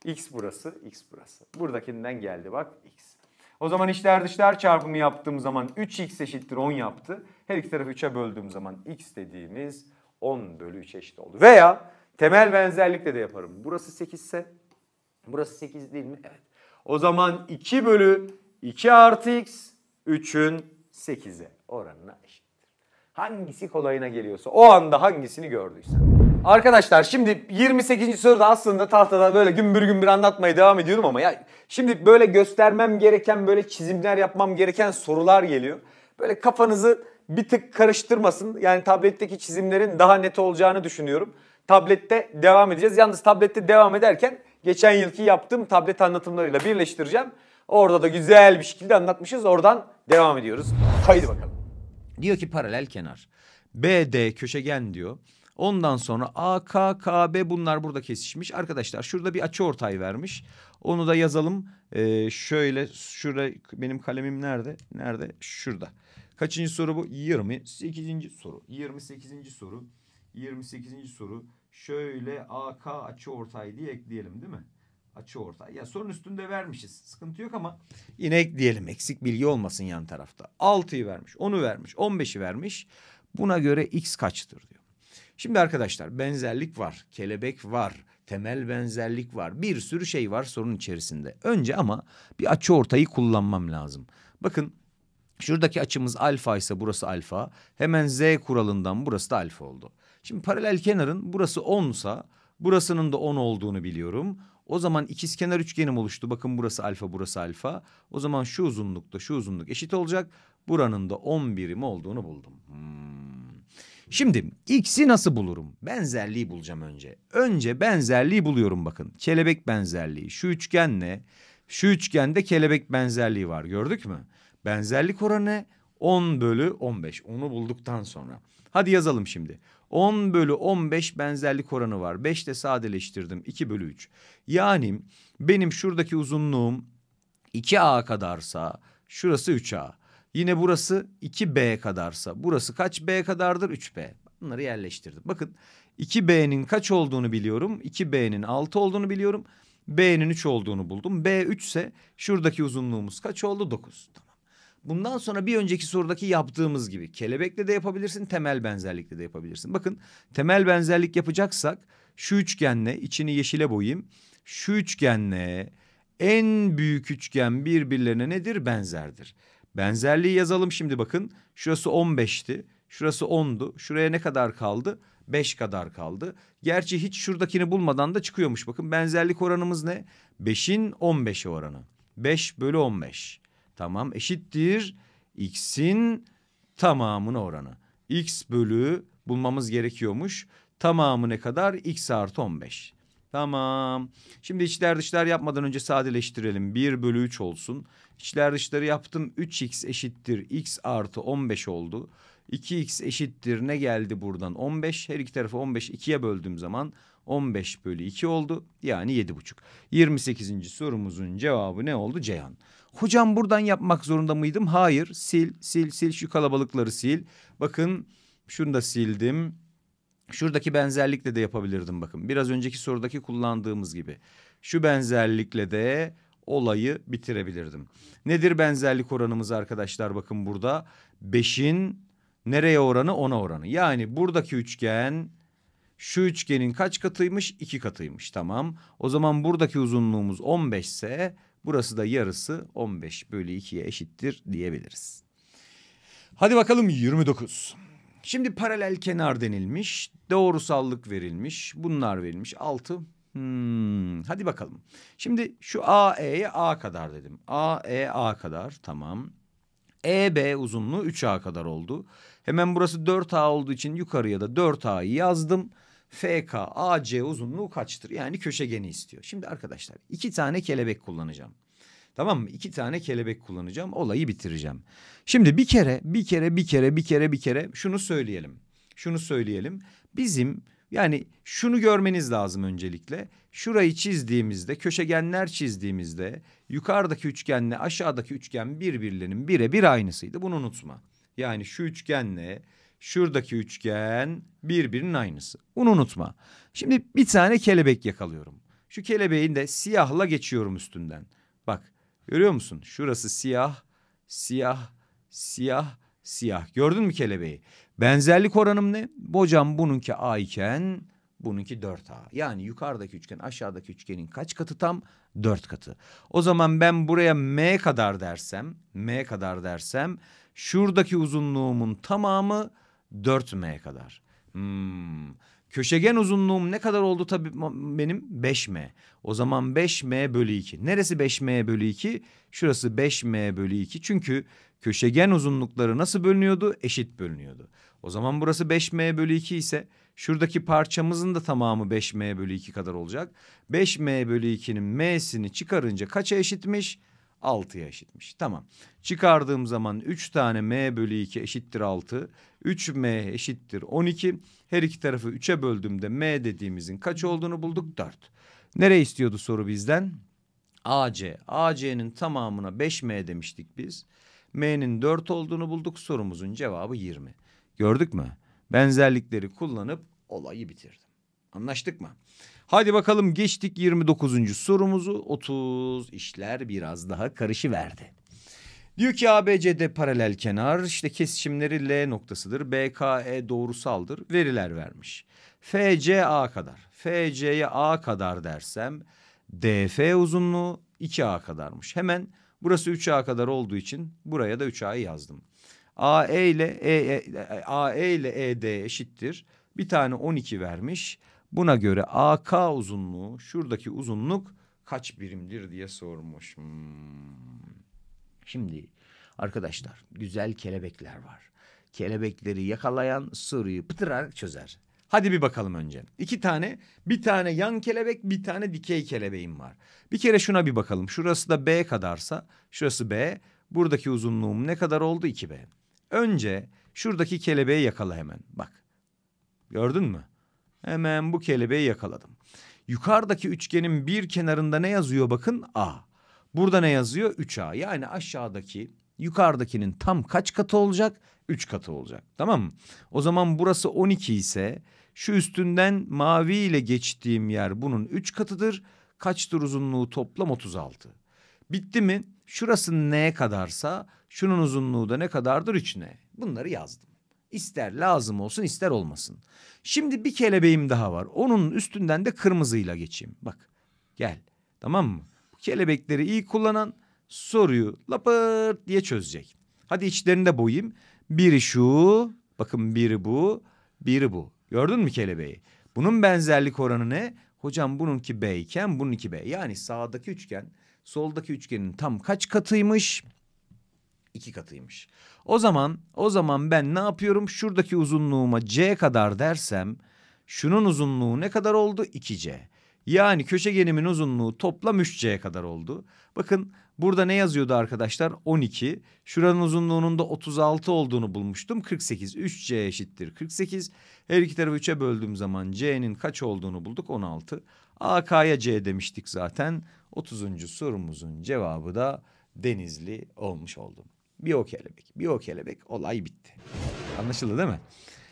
x burası, x burası. Buradakinden geldi bak x. O zaman içler dışlar çarpımı yaptığım zaman 3x eşittir 10 yaptı. Her iki tarafı 3'e böldüğüm zaman x dediğimiz 10 bölü 3 eşit oldu. Veya temel benzerlikle de yaparım. Burası 8 ise burası 8 değil mi? Evet. O zaman 2 bölü 2 artı x 3'ün 8'e oranına eşit. Hangisi kolayına geliyorsa o anda hangisini gördüysen. Arkadaşlar şimdi 28. soruda aslında tahtada böyle gümbür gümbür anlatmaya devam ediyorum ama ya şimdi böyle göstermem gereken böyle çizimler yapmam gereken sorular geliyor. Böyle kafanızı bir tık karıştırmasın. Yani tabletteki çizimlerin daha net olacağını düşünüyorum. Tablette devam edeceğiz. Yalnız tablette devam ederken geçen yılki yaptığım tablet anlatımlarıyla birleştireceğim. Orada da güzel bir şekilde anlatmışız. Oradan devam ediyoruz. Haydi bakalım. Diyor ki paralel kenar. BD köşegen diyor. Ondan sonra AKKB bunlar burada kesişmiş. Arkadaşlar şurada bir açı ortay vermiş. Onu da yazalım. Ee, şöyle şurada benim kalemim nerede? Nerede? Şurada. Kaçıncı soru bu? 28. soru. 28. soru. 28. soru. Şöyle AK açı ortay diye ekleyelim değil mi? açı orta. Ya sorun üstünde vermişiz. Sıkıntı yok ama inek diyelim eksik bilgi olmasın yan tarafta. 6'yı vermiş, 10'u vermiş, 15'i vermiş. Buna göre x kaçtır diyor. Şimdi arkadaşlar benzerlik var, kelebek var, temel benzerlik var. Bir sürü şey var sorun içerisinde. Önce ama bir açı ortayı kullanmam lazım. Bakın şuradaki açımız alfa ise burası alfa. Hemen z kuralından burası da alfa oldu. Şimdi paralel kenarın burası 10 ise burasının da 10 olduğunu biliyorum. O zaman ikizkenar üçgenim oluştu. Bakın burası alfa burası alfa. O zaman şu uzunlukta şu uzunluk eşit olacak. Buranın da 11'im olduğunu buldum. Hmm. Şimdi x'i nasıl bulurum? Benzerliği bulacağım önce. Önce benzerliği buluyorum bakın. Kelebek benzerliği. Şu üçgenle şu üçgende kelebek benzerliği var gördük mü? Benzerlik oranı 10 bölü 15. Onu bulduktan sonra. Hadi yazalım şimdi. 10 bölü 15 benzerlik oranı var. 5 de sadeleştirdim 2 bölü 3. Yani benim şuradaki uzunluğum 2A kadarsa şurası 3A. Yine burası 2B kadarsa burası kaç B kadardır? 3B. Bunları yerleştirdim. Bakın 2B'nin kaç olduğunu biliyorum. 2B'nin 6 olduğunu biliyorum. B'nin 3 olduğunu buldum. B 3 ise şuradaki uzunluğumuz kaç oldu? 9. Tamam. Bundan sonra bir önceki sorudaki yaptığımız gibi kelebekle de yapabilirsin, temel benzerlikle de yapabilirsin. Bakın temel benzerlik yapacaksak şu üçgenle içini yeşile boyayım. Şu üçgenle en büyük üçgen birbirlerine nedir? Benzerdir. Benzerliği yazalım şimdi bakın. Şurası 15'ti. Şurası 10'du. Şuraya ne kadar kaldı? 5 kadar kaldı. Gerçi hiç şuradakini bulmadan da çıkıyormuş. Bakın benzerlik oranımız ne? 5'in 15'e oranı. 5 bölü 15 tamam eşittir x'in tamamına oranı. x bölü bulmamız gerekiyormuş. Tamamı ne kadar? x artı 15. Tamam. Şimdi içler dışlar yapmadan önce sadeleştirelim. 1 bölü 3 olsun. İçler dışları yaptım. 3x eşittir. x artı 15 oldu. 2x eşittir. Ne geldi buradan? 15. Her iki tarafı 15 2'ye böldüğüm zaman 15 bölü 2 oldu. Yani 7,5. 28. sorumuzun cevabı ne oldu? Ceyhan. Hocam buradan yapmak zorunda mıydım? Hayır. Sil, sil, sil şu kalabalıkları sil. Bakın şunu da sildim. Şuradaki benzerlikle de yapabilirdim bakın. Biraz önceki sorudaki kullandığımız gibi. Şu benzerlikle de olayı bitirebilirdim. Nedir benzerlik oranımız arkadaşlar bakın burada. 5'in nereye oranı? Ona oranı. Yani buradaki üçgen şu üçgenin kaç katıymış? İki katıymış tamam. O zaman buradaki uzunluğumuz 15 ise Burası da yarısı 15 bölü 2'ye eşittir diyebiliriz. Hadi bakalım 29. Şimdi paralel kenar denilmiş. Doğrusallık verilmiş. Bunlar verilmiş. 6. Hmm, hadi bakalım. Şimdi şu AE'ye A kadar dedim. AE A kadar tamam. EB uzunluğu 3A kadar oldu. Hemen burası 4A olduğu için yukarıya da 4A'yı yazdım. FK AC uzunluğu kaçtır? Yani köşegeni istiyor. Şimdi arkadaşlar iki tane kelebek kullanacağım. Tamam mı? İki tane kelebek kullanacağım. Olayı bitireceğim. Şimdi bir kere, bir kere, bir kere, bir kere, bir kere şunu söyleyelim. Şunu söyleyelim. Bizim yani şunu görmeniz lazım öncelikle. Şurayı çizdiğimizde, köşegenler çizdiğimizde yukarıdaki üçgenle aşağıdaki üçgen birbirlerinin birebir aynısıydı. Bunu unutma. Yani şu üçgenle Şuradaki üçgen birbirinin aynısı. Bunu unutma. Şimdi bir tane kelebek yakalıyorum. Şu kelebeğin de siyahla geçiyorum üstünden. Bak görüyor musun? Şurası siyah, siyah, siyah, siyah. Gördün mü kelebeği? Benzerlik oranım ne? Hocam bununki A iken bununki 4A. Yani yukarıdaki üçgen aşağıdaki üçgenin kaç katı tam? 4 katı. O zaman ben buraya M kadar dersem, M kadar dersem şuradaki uzunluğumun tamamı 4M kadar. Hmm. Köşegen uzunluğum ne kadar oldu tabii benim? 5M. O zaman 5M bölü 2. Neresi 5M bölü 2? Şurası 5M bölü 2. Çünkü köşegen uzunlukları nasıl bölünüyordu? Eşit bölünüyordu. O zaman burası 5M bölü 2 ise şuradaki parçamızın da tamamı 5M bölü 2 kadar olacak. 5M bölü 2'nin M'sini çıkarınca kaça eşitmiş? 6'ya eşitmiş. Tamam. Çıkardığım zaman 3 tane m bölü 2 eşittir 6. 3m eşittir 12. Her iki tarafı 3'e böldüğümde m dediğimizin kaç olduğunu bulduk? 4. Nereye istiyordu soru bizden? AC. AC'nin tamamına 5m demiştik biz. M'nin 4 olduğunu bulduk. Sorumuzun cevabı 20. Gördük mü? Benzerlikleri kullanıp olayı bitirdim. Anlaştık mı? Hadi bakalım geçtik 29. sorumuzu. 30 işler biraz daha karışıverdi. Diyor ki ABCD paralel kenar işte kesişimleri L noktasıdır. BKE doğrusaldır. Veriler vermiş. FC A kadar. FC'ye A kadar dersem DF uzunluğu 2A kadarmış. Hemen burası 3A kadar olduğu için buraya da 3A'yı yazdım. AE ile e, e, AE ile ED eşittir. Bir tane 12 vermiş. Buna göre AK uzunluğu şuradaki uzunluk kaç birimdir diye sormuş. Hmm. Şimdi arkadaşlar güzel kelebekler var. Kelebekleri yakalayan soruyu pıtırarak çözer. Hadi bir bakalım önce. İki tane, bir tane yan kelebek, bir tane dikey kelebeğim var. Bir kere şuna bir bakalım. Şurası da B kadarsa, şurası B. Buradaki uzunluğum ne kadar oldu? 2B. Önce şuradaki kelebeği yakala hemen. Bak. Gördün mü? Hemen bu kelebeği yakaladım. Yukarıdaki üçgenin bir kenarında ne yazıyor bakın? A. Burada ne yazıyor? 3A. Yani aşağıdaki yukarıdakinin tam kaç katı olacak? 3 katı olacak. Tamam mı? O zaman burası 12 ise şu üstünden mavi ile geçtiğim yer bunun 3 katıdır. Kaçtır uzunluğu toplam 36. Bitti mi? Şurası neye kadarsa şunun uzunluğu da ne kadardır 3 n? Bunları yazdım. İster lazım olsun ister olmasın. Şimdi bir kelebeğim daha var. Onun üstünden de kırmızıyla geçeyim. Bak gel tamam mı? Kelebekleri iyi kullanan soruyu lapırt diye çözecek. Hadi içlerinde boyayım. Biri şu, bakın biri bu, biri bu. Gördün mü kelebeği? Bunun benzerlik oranı ne? Hocam bununki B iken bununki B. Yani sağdaki üçgen soldaki üçgenin tam kaç katıymış? İki katıymış. O zaman o zaman ben ne yapıyorum? Şuradaki uzunluğuma C kadar dersem şunun uzunluğu ne kadar oldu? 2C. Yani köşegenimin uzunluğu toplam 3C kadar oldu. Bakın burada ne yazıyordu arkadaşlar? 12. Şuranın uzunluğunun da 36 olduğunu bulmuştum. 48. 3C eşittir 48. Her iki tarafı 3'e böldüğüm zaman C'nin kaç olduğunu bulduk? 16. AK'ya C demiştik zaten. 30. sorumuzun cevabı da Denizli olmuş oldum. Bir o kelebek, bir o kelebek olay bitti. Anlaşıldı değil mi?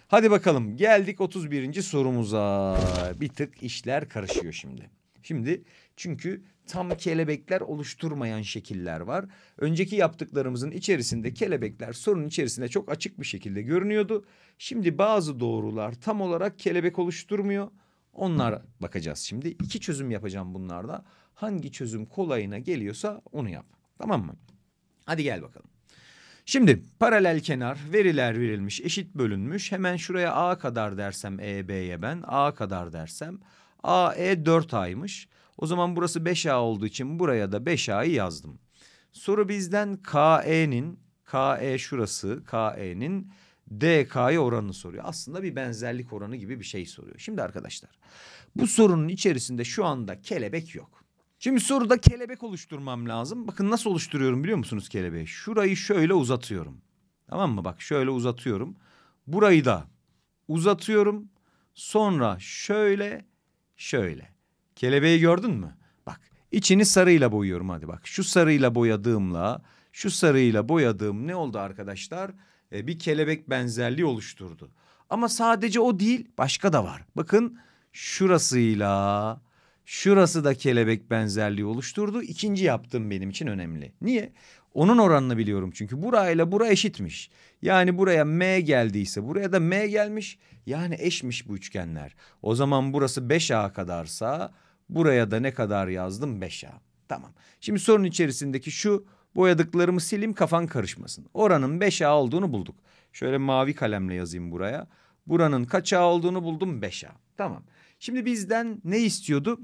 Hadi bakalım geldik 31. sorumuza. Bir tık işler karışıyor şimdi. Şimdi çünkü tam kelebekler oluşturmayan şekiller var. Önceki yaptıklarımızın içerisinde kelebekler sorunun içerisinde çok açık bir şekilde görünüyordu. Şimdi bazı doğrular tam olarak kelebek oluşturmuyor. Onlar bakacağız şimdi. İki çözüm yapacağım bunlarda. Hangi çözüm kolayına geliyorsa onu yap. Tamam mı? Hadi gel bakalım. Şimdi paralel kenar veriler verilmiş eşit bölünmüş. Hemen şuraya A kadar dersem EB'ye ben A kadar dersem AE 4A'ymış. O zaman burası 5A olduğu için buraya da 5A'yı yazdım. Soru bizden KE'nin KE şurası KE'nin DK'ya oranını soruyor. Aslında bir benzerlik oranı gibi bir şey soruyor. Şimdi arkadaşlar bu sorunun içerisinde şu anda kelebek yok. Şimdi soruda kelebek oluşturmam lazım. Bakın nasıl oluşturuyorum biliyor musunuz kelebeği? Şurayı şöyle uzatıyorum. Tamam mı? Bak şöyle uzatıyorum. Burayı da uzatıyorum. Sonra şöyle şöyle. Kelebeği gördün mü? Bak içini sarıyla boyuyorum hadi bak. Şu sarıyla boyadığımla şu sarıyla boyadığım ne oldu arkadaşlar? Ee, bir kelebek benzerliği oluşturdu. Ama sadece o değil başka da var. Bakın şurasıyla Şurası da kelebek benzerliği oluşturdu. İkinci yaptığım benim için önemli. Niye? Onun oranını biliyorum çünkü burayla bura eşitmiş. Yani buraya M geldiyse buraya da M gelmiş. Yani eşmiş bu üçgenler. O zaman burası 5A kadarsa buraya da ne kadar yazdım? 5A. Tamam. Şimdi sorun içerisindeki şu boyadıklarımı silim kafan karışmasın. Oranın 5A olduğunu bulduk. Şöyle mavi kalemle yazayım buraya. Buranın kaç A olduğunu buldum? 5A. Tamam. Şimdi bizden ne istiyordu?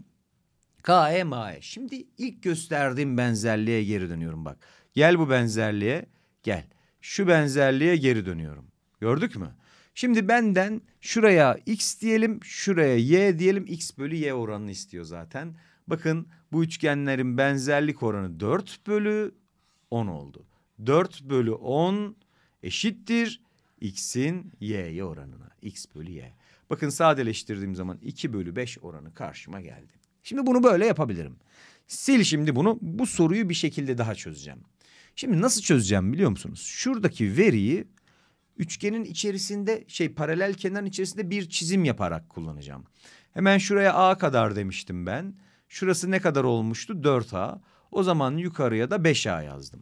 KE e. Şimdi ilk gösterdiğim benzerliğe geri dönüyorum bak. Gel bu benzerliğe gel. Şu benzerliğe geri dönüyorum. Gördük mü? Şimdi benden şuraya x diyelim, şuraya y diyelim. X bölü y oranını istiyor zaten. Bakın bu üçgenlerin benzerlik oranı 4 bölü 10 oldu. 4 bölü 10 eşittir x'in y'ye oranına. x bölü y. Bakın sadeleştirdiğim zaman 2 bölü 5 oranı karşıma geldi. Şimdi bunu böyle yapabilirim. Sil şimdi bunu. Bu soruyu bir şekilde daha çözeceğim. Şimdi nasıl çözeceğim biliyor musunuz? Şuradaki veriyi üçgenin içerisinde şey paralel kenarın içerisinde bir çizim yaparak kullanacağım. Hemen şuraya A kadar demiştim ben. Şurası ne kadar olmuştu? 4A. O zaman yukarıya da 5A yazdım.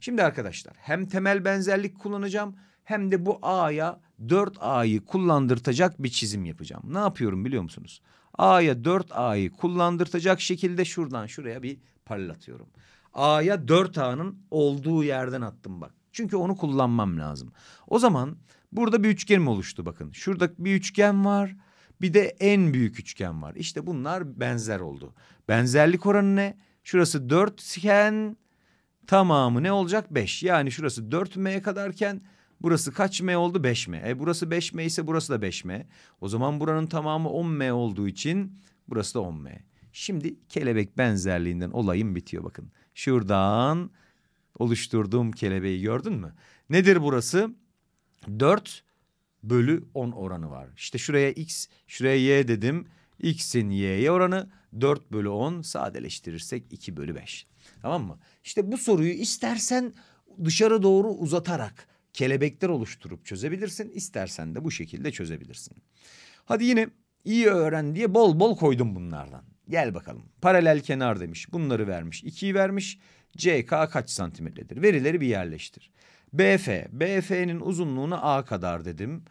Şimdi arkadaşlar hem temel benzerlik kullanacağım hem de bu A'ya 4A'yı kullandırtacak bir çizim yapacağım. Ne yapıyorum biliyor musunuz? A'ya 4A'yı kullandırtacak şekilde şuradan şuraya bir parlatıyorum. A'ya 4A'nın olduğu yerden attım bak. Çünkü onu kullanmam lazım. O zaman burada bir üçgenim oluştu bakın. Şurada bir üçgen var. Bir de en büyük üçgen var. İşte bunlar benzer oldu. Benzerlik oranı ne? Şurası 4 iken tamamı ne olacak? 5. Yani şurası 4M kadarken Burası kaç M oldu? 5 M. E burası 5 M ise burası da 5 M. O zaman buranın tamamı 10 M olduğu için burası da 10 M. Şimdi kelebek benzerliğinden olayım bitiyor bakın. Şuradan oluşturduğum kelebeği gördün mü? Nedir burası? 4 bölü 10 oranı var. İşte şuraya x, şuraya y dedim. X'in y'ye oranı 4 bölü 10 sadeleştirirsek 2 bölü 5. Tamam mı? İşte bu soruyu istersen dışarı doğru uzatarak kelebekler oluşturup çözebilirsin. İstersen de bu şekilde çözebilirsin. Hadi yine iyi öğren diye bol bol koydum bunlardan. Gel bakalım. Paralel kenar demiş. Bunları vermiş. 2'yi vermiş. CK kaç santimetredir? Verileri bir yerleştir. BF. BF'nin uzunluğunu A kadar dedim.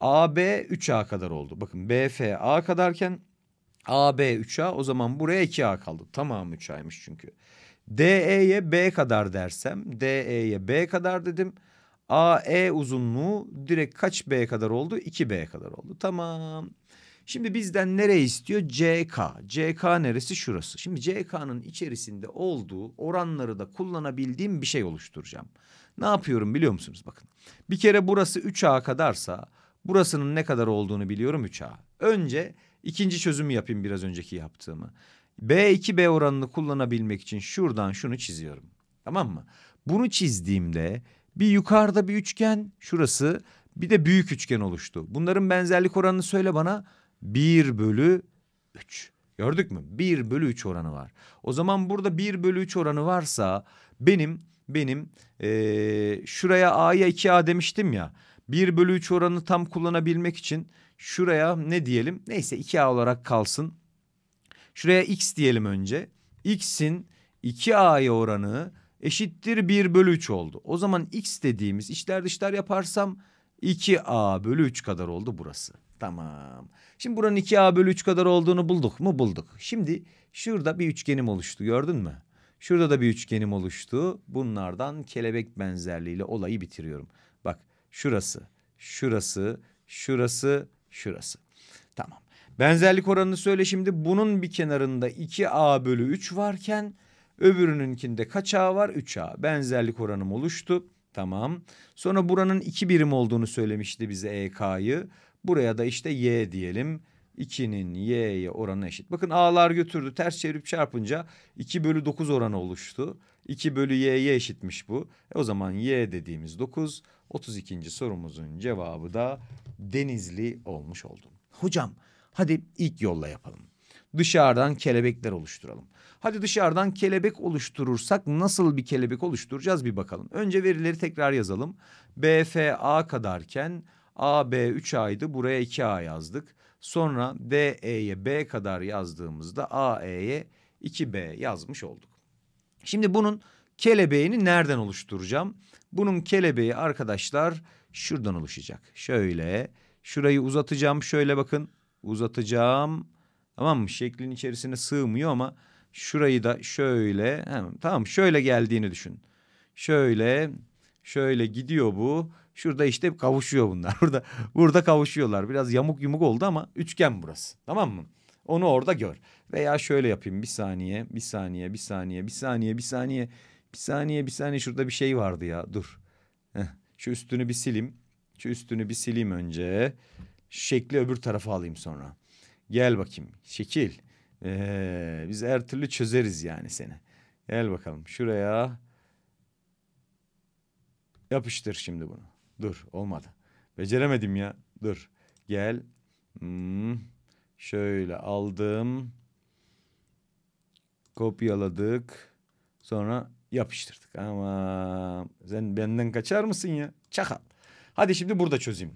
AB 3A kadar oldu. Bakın BF A kadarken AB 3A o zaman buraya 2A kaldı. Tamam 3A'ymış çünkü. DE'ye B kadar dersem DE'ye B kadar dedim. AE uzunluğu direkt kaç b kadar oldu? 2 b kadar oldu. Tamam. Şimdi bizden nereye istiyor? CK. CK neresi? Şurası. Şimdi CK'nın içerisinde olduğu oranları da kullanabildiğim bir şey oluşturacağım. Ne yapıyorum biliyor musunuz? Bakın. Bir kere burası 3A kadarsa burasının ne kadar olduğunu biliyorum 3A. Önce ikinci çözümü yapayım biraz önceki yaptığımı. B2B oranını kullanabilmek için şuradan şunu çiziyorum. Tamam mı? Bunu çizdiğimde bir yukarıda bir üçgen şurası bir de büyük üçgen oluştu. Bunların benzerlik oranını söyle bana. 1 bölü 3. Gördük mü? 1 bölü 3 oranı var. O zaman burada 1 bölü 3 oranı varsa benim benim ee, şuraya A'ya 2A demiştim ya. 1 bölü 3 oranı tam kullanabilmek için şuraya ne diyelim? Neyse 2A olarak kalsın. Şuraya X diyelim önce. X'in 2A'ya oranı eşittir 1 bölü 3 oldu. O zaman x dediğimiz içler dışlar yaparsam 2a bölü 3 kadar oldu burası. Tamam. Şimdi buranın 2a bölü 3 kadar olduğunu bulduk mu? Bulduk. Şimdi şurada bir üçgenim oluştu gördün mü? Şurada da bir üçgenim oluştu. Bunlardan kelebek benzerliğiyle olayı bitiriyorum. Bak şurası, şurası, şurası, şurası. Tamam. Benzerlik oranını söyle şimdi. Bunun bir kenarında 2a bölü 3 varken Öbürününkinde kaç A var? 3 A. Benzerlik oranım oluştu. Tamam. Sonra buranın iki birim olduğunu söylemişti bize EK'yı. Buraya da işte Y diyelim. 2'nin y'ye oranı eşit. Bakın a'lar götürdü. Ters çevirip çarpınca 2 bölü 9 oranı oluştu. 2 bölü y'ye eşitmiş bu. E o zaman y dediğimiz 9. 32. sorumuzun cevabı da denizli olmuş oldu. Hocam hadi ilk yolla yapalım dışarıdan kelebekler oluşturalım. Hadi dışarıdan kelebek oluşturursak nasıl bir kelebek oluşturacağız bir bakalım. Önce verileri tekrar yazalım. BFA kadarken AB 3A'ydı buraya 2A yazdık. Sonra DE'ye B kadar yazdığımızda AE'ye 2B yazmış olduk. Şimdi bunun kelebeğini nereden oluşturacağım? Bunun kelebeği arkadaşlar şuradan oluşacak. Şöyle şurayı uzatacağım şöyle bakın uzatacağım Tamam mı? Şeklin içerisine sığmıyor ama şurayı da şöyle tamam şöyle geldiğini düşün. Şöyle şöyle gidiyor bu. Şurada işte kavuşuyor bunlar. Burada burada kavuşuyorlar. Biraz yamuk yumuk oldu ama üçgen burası. Tamam mı? Onu orada gör. Veya şöyle yapayım bir saniye, bir saniye, bir saniye, bir saniye, bir saniye, bir saniye, bir saniye şurada bir şey vardı ya. Dur. Heh. Şu üstünü bir silim. Şu üstünü bir sileyim önce. Şekli öbür tarafa alayım sonra. Gel bakayım şekil. Ee, biz her türlü çözeriz yani seni. Gel bakalım şuraya. Yapıştır şimdi bunu. Dur olmadı. Beceremedim ya. Dur. Gel. Hmm. Şöyle aldım. Kopyaladık. Sonra yapıştırdık. Ama sen benden kaçar mısın ya? Çakal. Hadi şimdi burada çözeyim.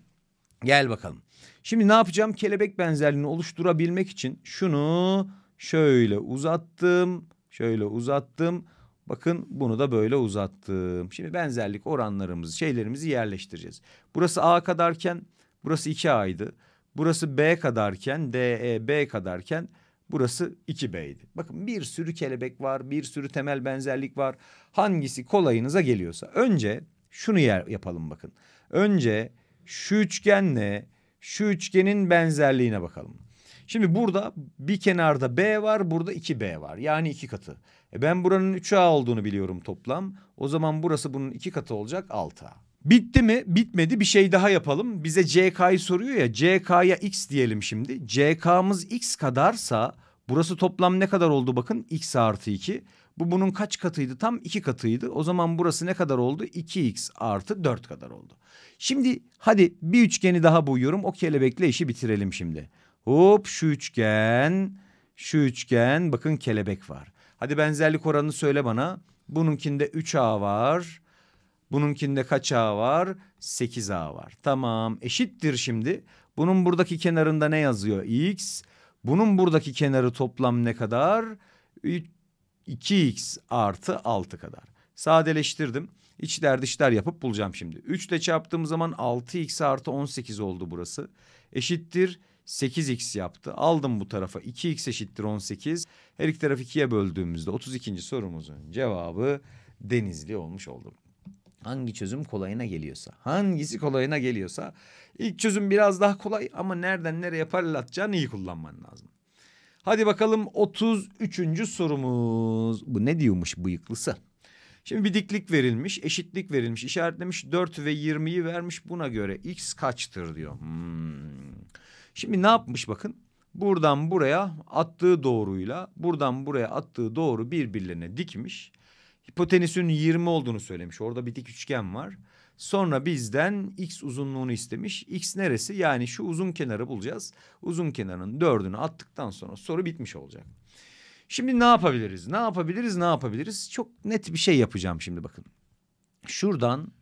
Gel bakalım. Şimdi ne yapacağım? Kelebek benzerliğini oluşturabilmek için şunu şöyle uzattım. Şöyle uzattım. Bakın bunu da böyle uzattım. Şimdi benzerlik oranlarımızı, şeylerimizi yerleştireceğiz. Burası A kadarken burası 2A'ydı. Burası B kadarken, D E B kadarken burası 2B'ydi. Bakın bir sürü kelebek var, bir sürü temel benzerlik var. Hangisi kolayınıza geliyorsa. Önce şunu yer, yapalım bakın. Önce şu üçgenle şu üçgenin benzerliğine bakalım. Şimdi burada bir kenarda B var, burada 2B var. Yani iki katı. E ben buranın 3A olduğunu biliyorum toplam. O zaman burası bunun iki katı olacak 6A. Bitti mi? Bitmedi. Bir şey daha yapalım. Bize CK'yı soruyor ya. CK'ya X diyelim şimdi. CK'mız X kadarsa burası toplam ne kadar oldu bakın? X artı 2. Bu bunun kaç katıydı? Tam iki katıydı. O zaman burası ne kadar oldu? 2x artı 4 kadar oldu. Şimdi hadi bir üçgeni daha buluyorum. O kelebekle işi bitirelim şimdi. Hop şu üçgen, şu üçgen bakın kelebek var. Hadi benzerlik oranını söyle bana. Bununkinde 3A var. Bununkinde kaç A var? 8A var. Tamam eşittir şimdi. Bunun buradaki kenarında ne yazıyor? X. Bunun buradaki kenarı toplam ne kadar? 2x artı 6 kadar. Sadeleştirdim. İçler dışlar yapıp bulacağım şimdi. 3 ile çarptığım zaman 6x artı 18 oldu burası. Eşittir 8x yaptı. Aldım bu tarafa 2x eşittir 18. Her iki tarafı 2'ye böldüğümüzde 32. sorumuzun cevabı denizli olmuş oldu. Hangi çözüm kolayına geliyorsa, hangisi kolayına geliyorsa ilk çözüm biraz daha kolay ama nereden nereye paralel atacağını iyi kullanman lazım. Hadi bakalım 33. sorumuz. Bu ne diyormuş bıyıklısı? Şimdi bir diklik verilmiş, eşitlik verilmiş, işaretlemiş 4 ve 20'yi vermiş buna göre x kaçtır diyor. Hmm. Şimdi ne yapmış bakın? Buradan buraya attığı doğruyla buradan buraya attığı doğru birbirlerine dikmiş. Hipotenüsün 20 olduğunu söylemiş. Orada bir dik üçgen var. Sonra bizden x uzunluğunu istemiş. X neresi? Yani şu uzun kenarı bulacağız. Uzun kenarın dördünü attıktan sonra soru bitmiş olacak. Şimdi ne yapabiliriz? Ne yapabiliriz? Ne yapabiliriz? Çok net bir şey yapacağım şimdi bakın. Şuradan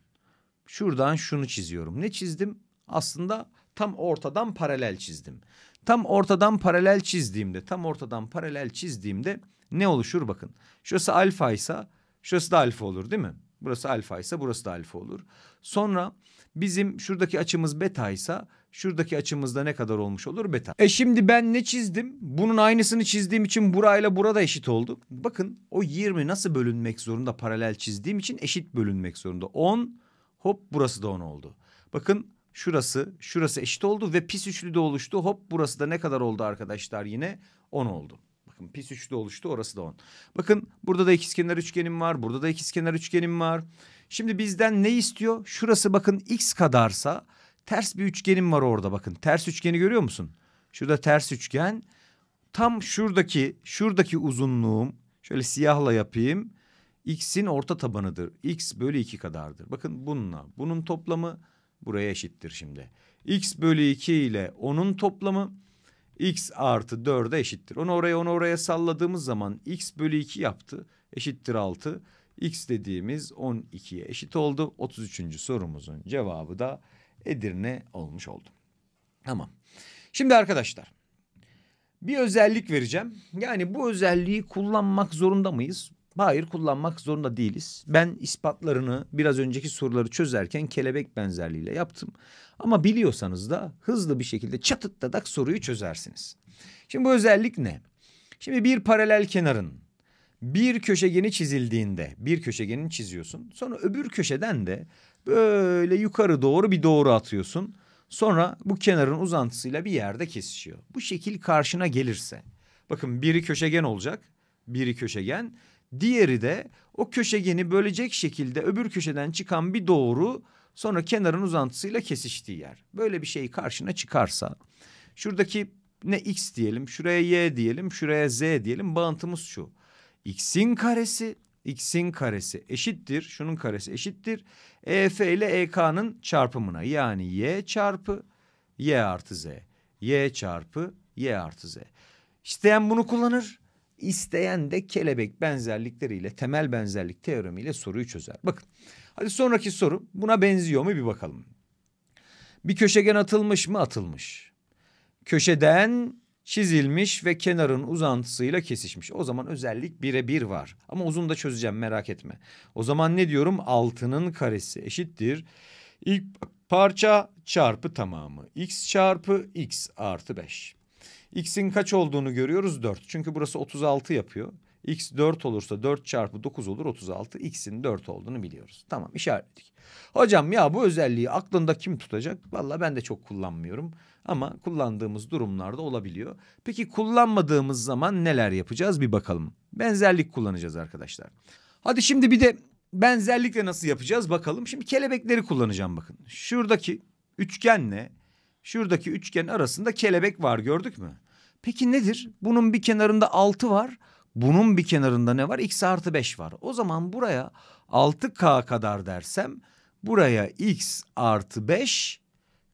şuradan şunu çiziyorum. Ne çizdim? Aslında tam ortadan paralel çizdim. Tam ortadan paralel çizdiğimde, tam ortadan paralel çizdiğimde ne oluşur bakın. Şurası alfa ise şurası da alfa olur değil mi? Burası alfa ise burası da alfa olur. Sonra bizim şuradaki açımız beta ise şuradaki açımızda ne kadar olmuş olur beta. E şimdi ben ne çizdim? Bunun aynısını çizdiğim için burayla burada eşit oldu. Bakın o 20 nasıl bölünmek zorunda paralel çizdiğim için eşit bölünmek zorunda. 10 hop burası da 10 oldu. Bakın şurası şurası eşit oldu ve pis üçlü de oluştu. Hop burası da ne kadar oldu arkadaşlar yine 10 oldu. Bakın pis üçlü oluştu orası da 10. Bakın burada da ikizkenar üçgenim var. Burada da ikizkenar üçgenim var. Şimdi bizden ne istiyor? Şurası bakın x kadarsa ters bir üçgenim var orada bakın. Ters üçgeni görüyor musun? Şurada ters üçgen. Tam şuradaki şuradaki uzunluğum şöyle siyahla yapayım. X'in orta tabanıdır. X bölü 2 kadardır. Bakın bununla bunun toplamı buraya eşittir şimdi. X bölü 2 ile onun toplamı x artı 4'e eşittir. Onu oraya onu oraya salladığımız zaman x bölü 2 yaptı eşittir 6. x dediğimiz 12'ye eşit oldu. 33. sorumuzun cevabı da Edirne olmuş oldu. Tamam. Şimdi arkadaşlar bir özellik vereceğim. Yani bu özelliği kullanmak zorunda mıyız? Hayır kullanmak zorunda değiliz. Ben ispatlarını biraz önceki soruları çözerken kelebek benzerliğiyle yaptım. Ama biliyorsanız da hızlı bir şekilde çatıttadak soruyu çözersiniz. Şimdi bu özellik ne? Şimdi bir paralel kenarın bir köşegeni çizildiğinde bir köşegeni çiziyorsun. Sonra öbür köşeden de böyle yukarı doğru bir doğru atıyorsun. Sonra bu kenarın uzantısıyla bir yerde kesişiyor. Bu şekil karşına gelirse bakın biri köşegen olacak. Biri köşegen Diğeri de o köşegeni bölecek şekilde öbür köşeden çıkan bir doğru sonra kenarın uzantısıyla kesiştiği yer. Böyle bir şey karşına çıkarsa şuradaki ne x diyelim şuraya y diyelim şuraya z diyelim bağıntımız şu. x'in karesi x'in karesi eşittir şunun karesi eşittir EF ile EK'nın çarpımına yani y çarpı y artı z y çarpı y artı z. İsteyen bunu kullanır İsteyen de kelebek benzerlikleriyle temel benzerlik teoremiyle soruyu çözer. Bakın hadi sonraki soru buna benziyor mu bir bakalım. Bir köşegen atılmış mı atılmış. Köşeden çizilmiş ve kenarın uzantısıyla kesişmiş. O zaman özellik birebir var. Ama uzun da çözeceğim merak etme. O zaman ne diyorum? Altının karesi eşittir. İlk parça çarpı tamamı. X çarpı X artı 5. X'in kaç olduğunu görüyoruz 4. Çünkü burası 36 yapıyor. X 4 olursa 4 çarpı 9 olur 36. X'in 4 olduğunu biliyoruz. Tamam işaretledik. Hocam ya bu özelliği aklında kim tutacak? Valla ben de çok kullanmıyorum. Ama kullandığımız durumlarda olabiliyor. Peki kullanmadığımız zaman neler yapacağız bir bakalım. Benzerlik kullanacağız arkadaşlar. Hadi şimdi bir de benzerlikle nasıl yapacağız bakalım. Şimdi kelebekleri kullanacağım bakın. Şuradaki üçgenle Şuradaki üçgen arasında kelebek var gördük mü? Peki nedir? Bunun bir kenarında altı var. Bunun bir kenarında ne var? X artı beş var. O zaman buraya 6K kadar dersem buraya X artı beş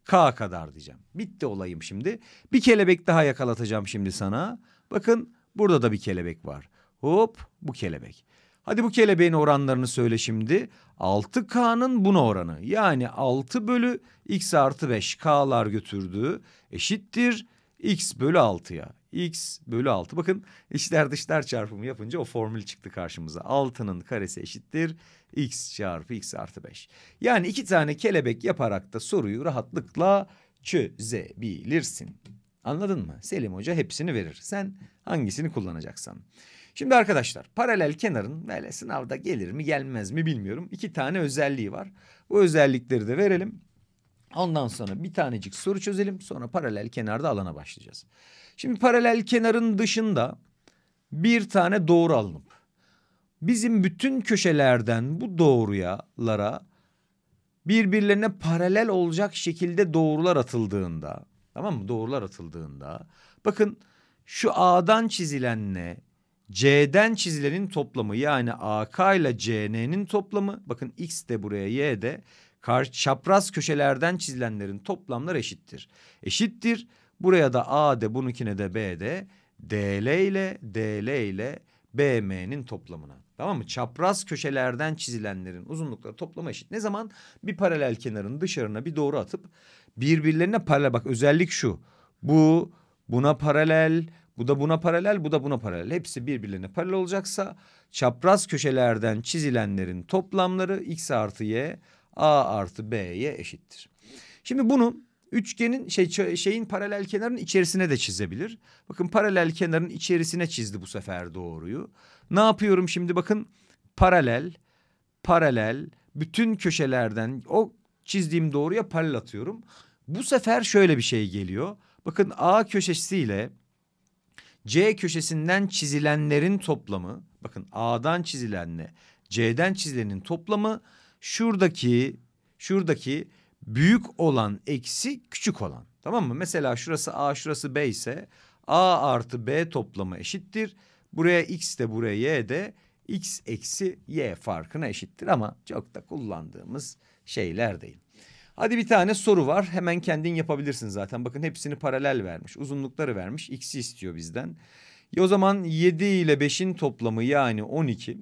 K kadar diyeceğim. Bitti olayım şimdi. Bir kelebek daha yakalatacağım şimdi sana. Bakın burada da bir kelebek var. Hop bu kelebek. Hadi bu kelebeğin oranlarını söyle şimdi. 6K'nın buna oranı yani 6 bölü x artı 5 K'lar götürdüğü eşittir x bölü 6'ya. x bölü 6 bakın içler dışlar çarpımı yapınca o formül çıktı karşımıza. 6'nın karesi eşittir x çarpı x artı 5. Yani iki tane kelebek yaparak da soruyu rahatlıkla çözebilirsin. Anladın mı? Selim Hoca hepsini verir. Sen hangisini kullanacaksan. Şimdi arkadaşlar paralel kenarın böyle sınavda gelir mi gelmez mi bilmiyorum. İki tane özelliği var. Bu özellikleri de verelim. Ondan sonra bir tanecik soru çözelim. Sonra paralel kenarda alana başlayacağız. Şimdi paralel kenarın dışında bir tane doğru alınıp bizim bütün köşelerden bu doğruyalara birbirlerine paralel olacak şekilde doğrular atıldığında tamam mı doğrular atıldığında bakın şu A'dan çizilenle C'den çizilenin toplamı yani AK ile CN'nin toplamı bakın X de buraya Y de kar, çapraz köşelerden çizilenlerin toplamları eşittir. Eşittir. Buraya da A de bununkine de B de DL ile DL ile BM'nin toplamına. Tamam mı? Çapraz köşelerden çizilenlerin uzunlukları toplama eşit. Ne zaman bir paralel kenarın dışarına bir doğru atıp birbirlerine paralel bak özellik şu. Bu buna paralel, bu da buna paralel, bu da buna paralel. Hepsi birbirlerine paralel olacaksa çapraz köşelerden çizilenlerin toplamları x artı y a artı b'ye eşittir. Şimdi bunu üçgenin şey şeyin paralel kenarın içerisine de çizebilir. Bakın paralel kenarın içerisine çizdi bu sefer doğruyu. Ne yapıyorum şimdi bakın paralel paralel bütün köşelerden o çizdiğim doğruya paralel atıyorum. Bu sefer şöyle bir şey geliyor. Bakın A köşesiyle C köşesinden çizilenlerin toplamı bakın A'dan çizilenle C'den çizilenin toplamı şuradaki şuradaki büyük olan eksi küçük olan. Tamam mı? Mesela şurası A şurası B ise A artı B toplamı eşittir. Buraya X de buraya Y de X eksi Y farkına eşittir ama çok da kullandığımız şeyler değil. Hadi bir tane soru var. Hemen kendin yapabilirsin zaten. Bakın hepsini paralel vermiş. Uzunlukları vermiş. X'i istiyor bizden. E o zaman 7 ile 5'in toplamı yani 12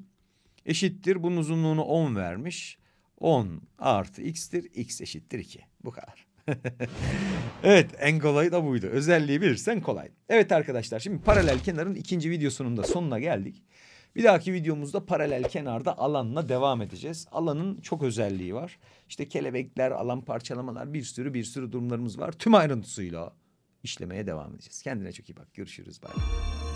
eşittir. Bunun uzunluğunu 10 vermiş. 10 artı x'tir. X eşittir 2. Bu kadar. evet en kolayı da buydu. Özelliği bilirsen kolay. Evet arkadaşlar şimdi paralel kenarın ikinci videosunun da sonuna geldik. Bir dahaki videomuzda paralel kenarda alanla devam edeceğiz. Alanın çok özelliği var. İşte kelebekler, alan parçalamalar bir sürü bir sürü durumlarımız var. Tüm ayrıntısıyla işlemeye devam edeceğiz. Kendine çok iyi bak. Görüşürüz. Bay bay.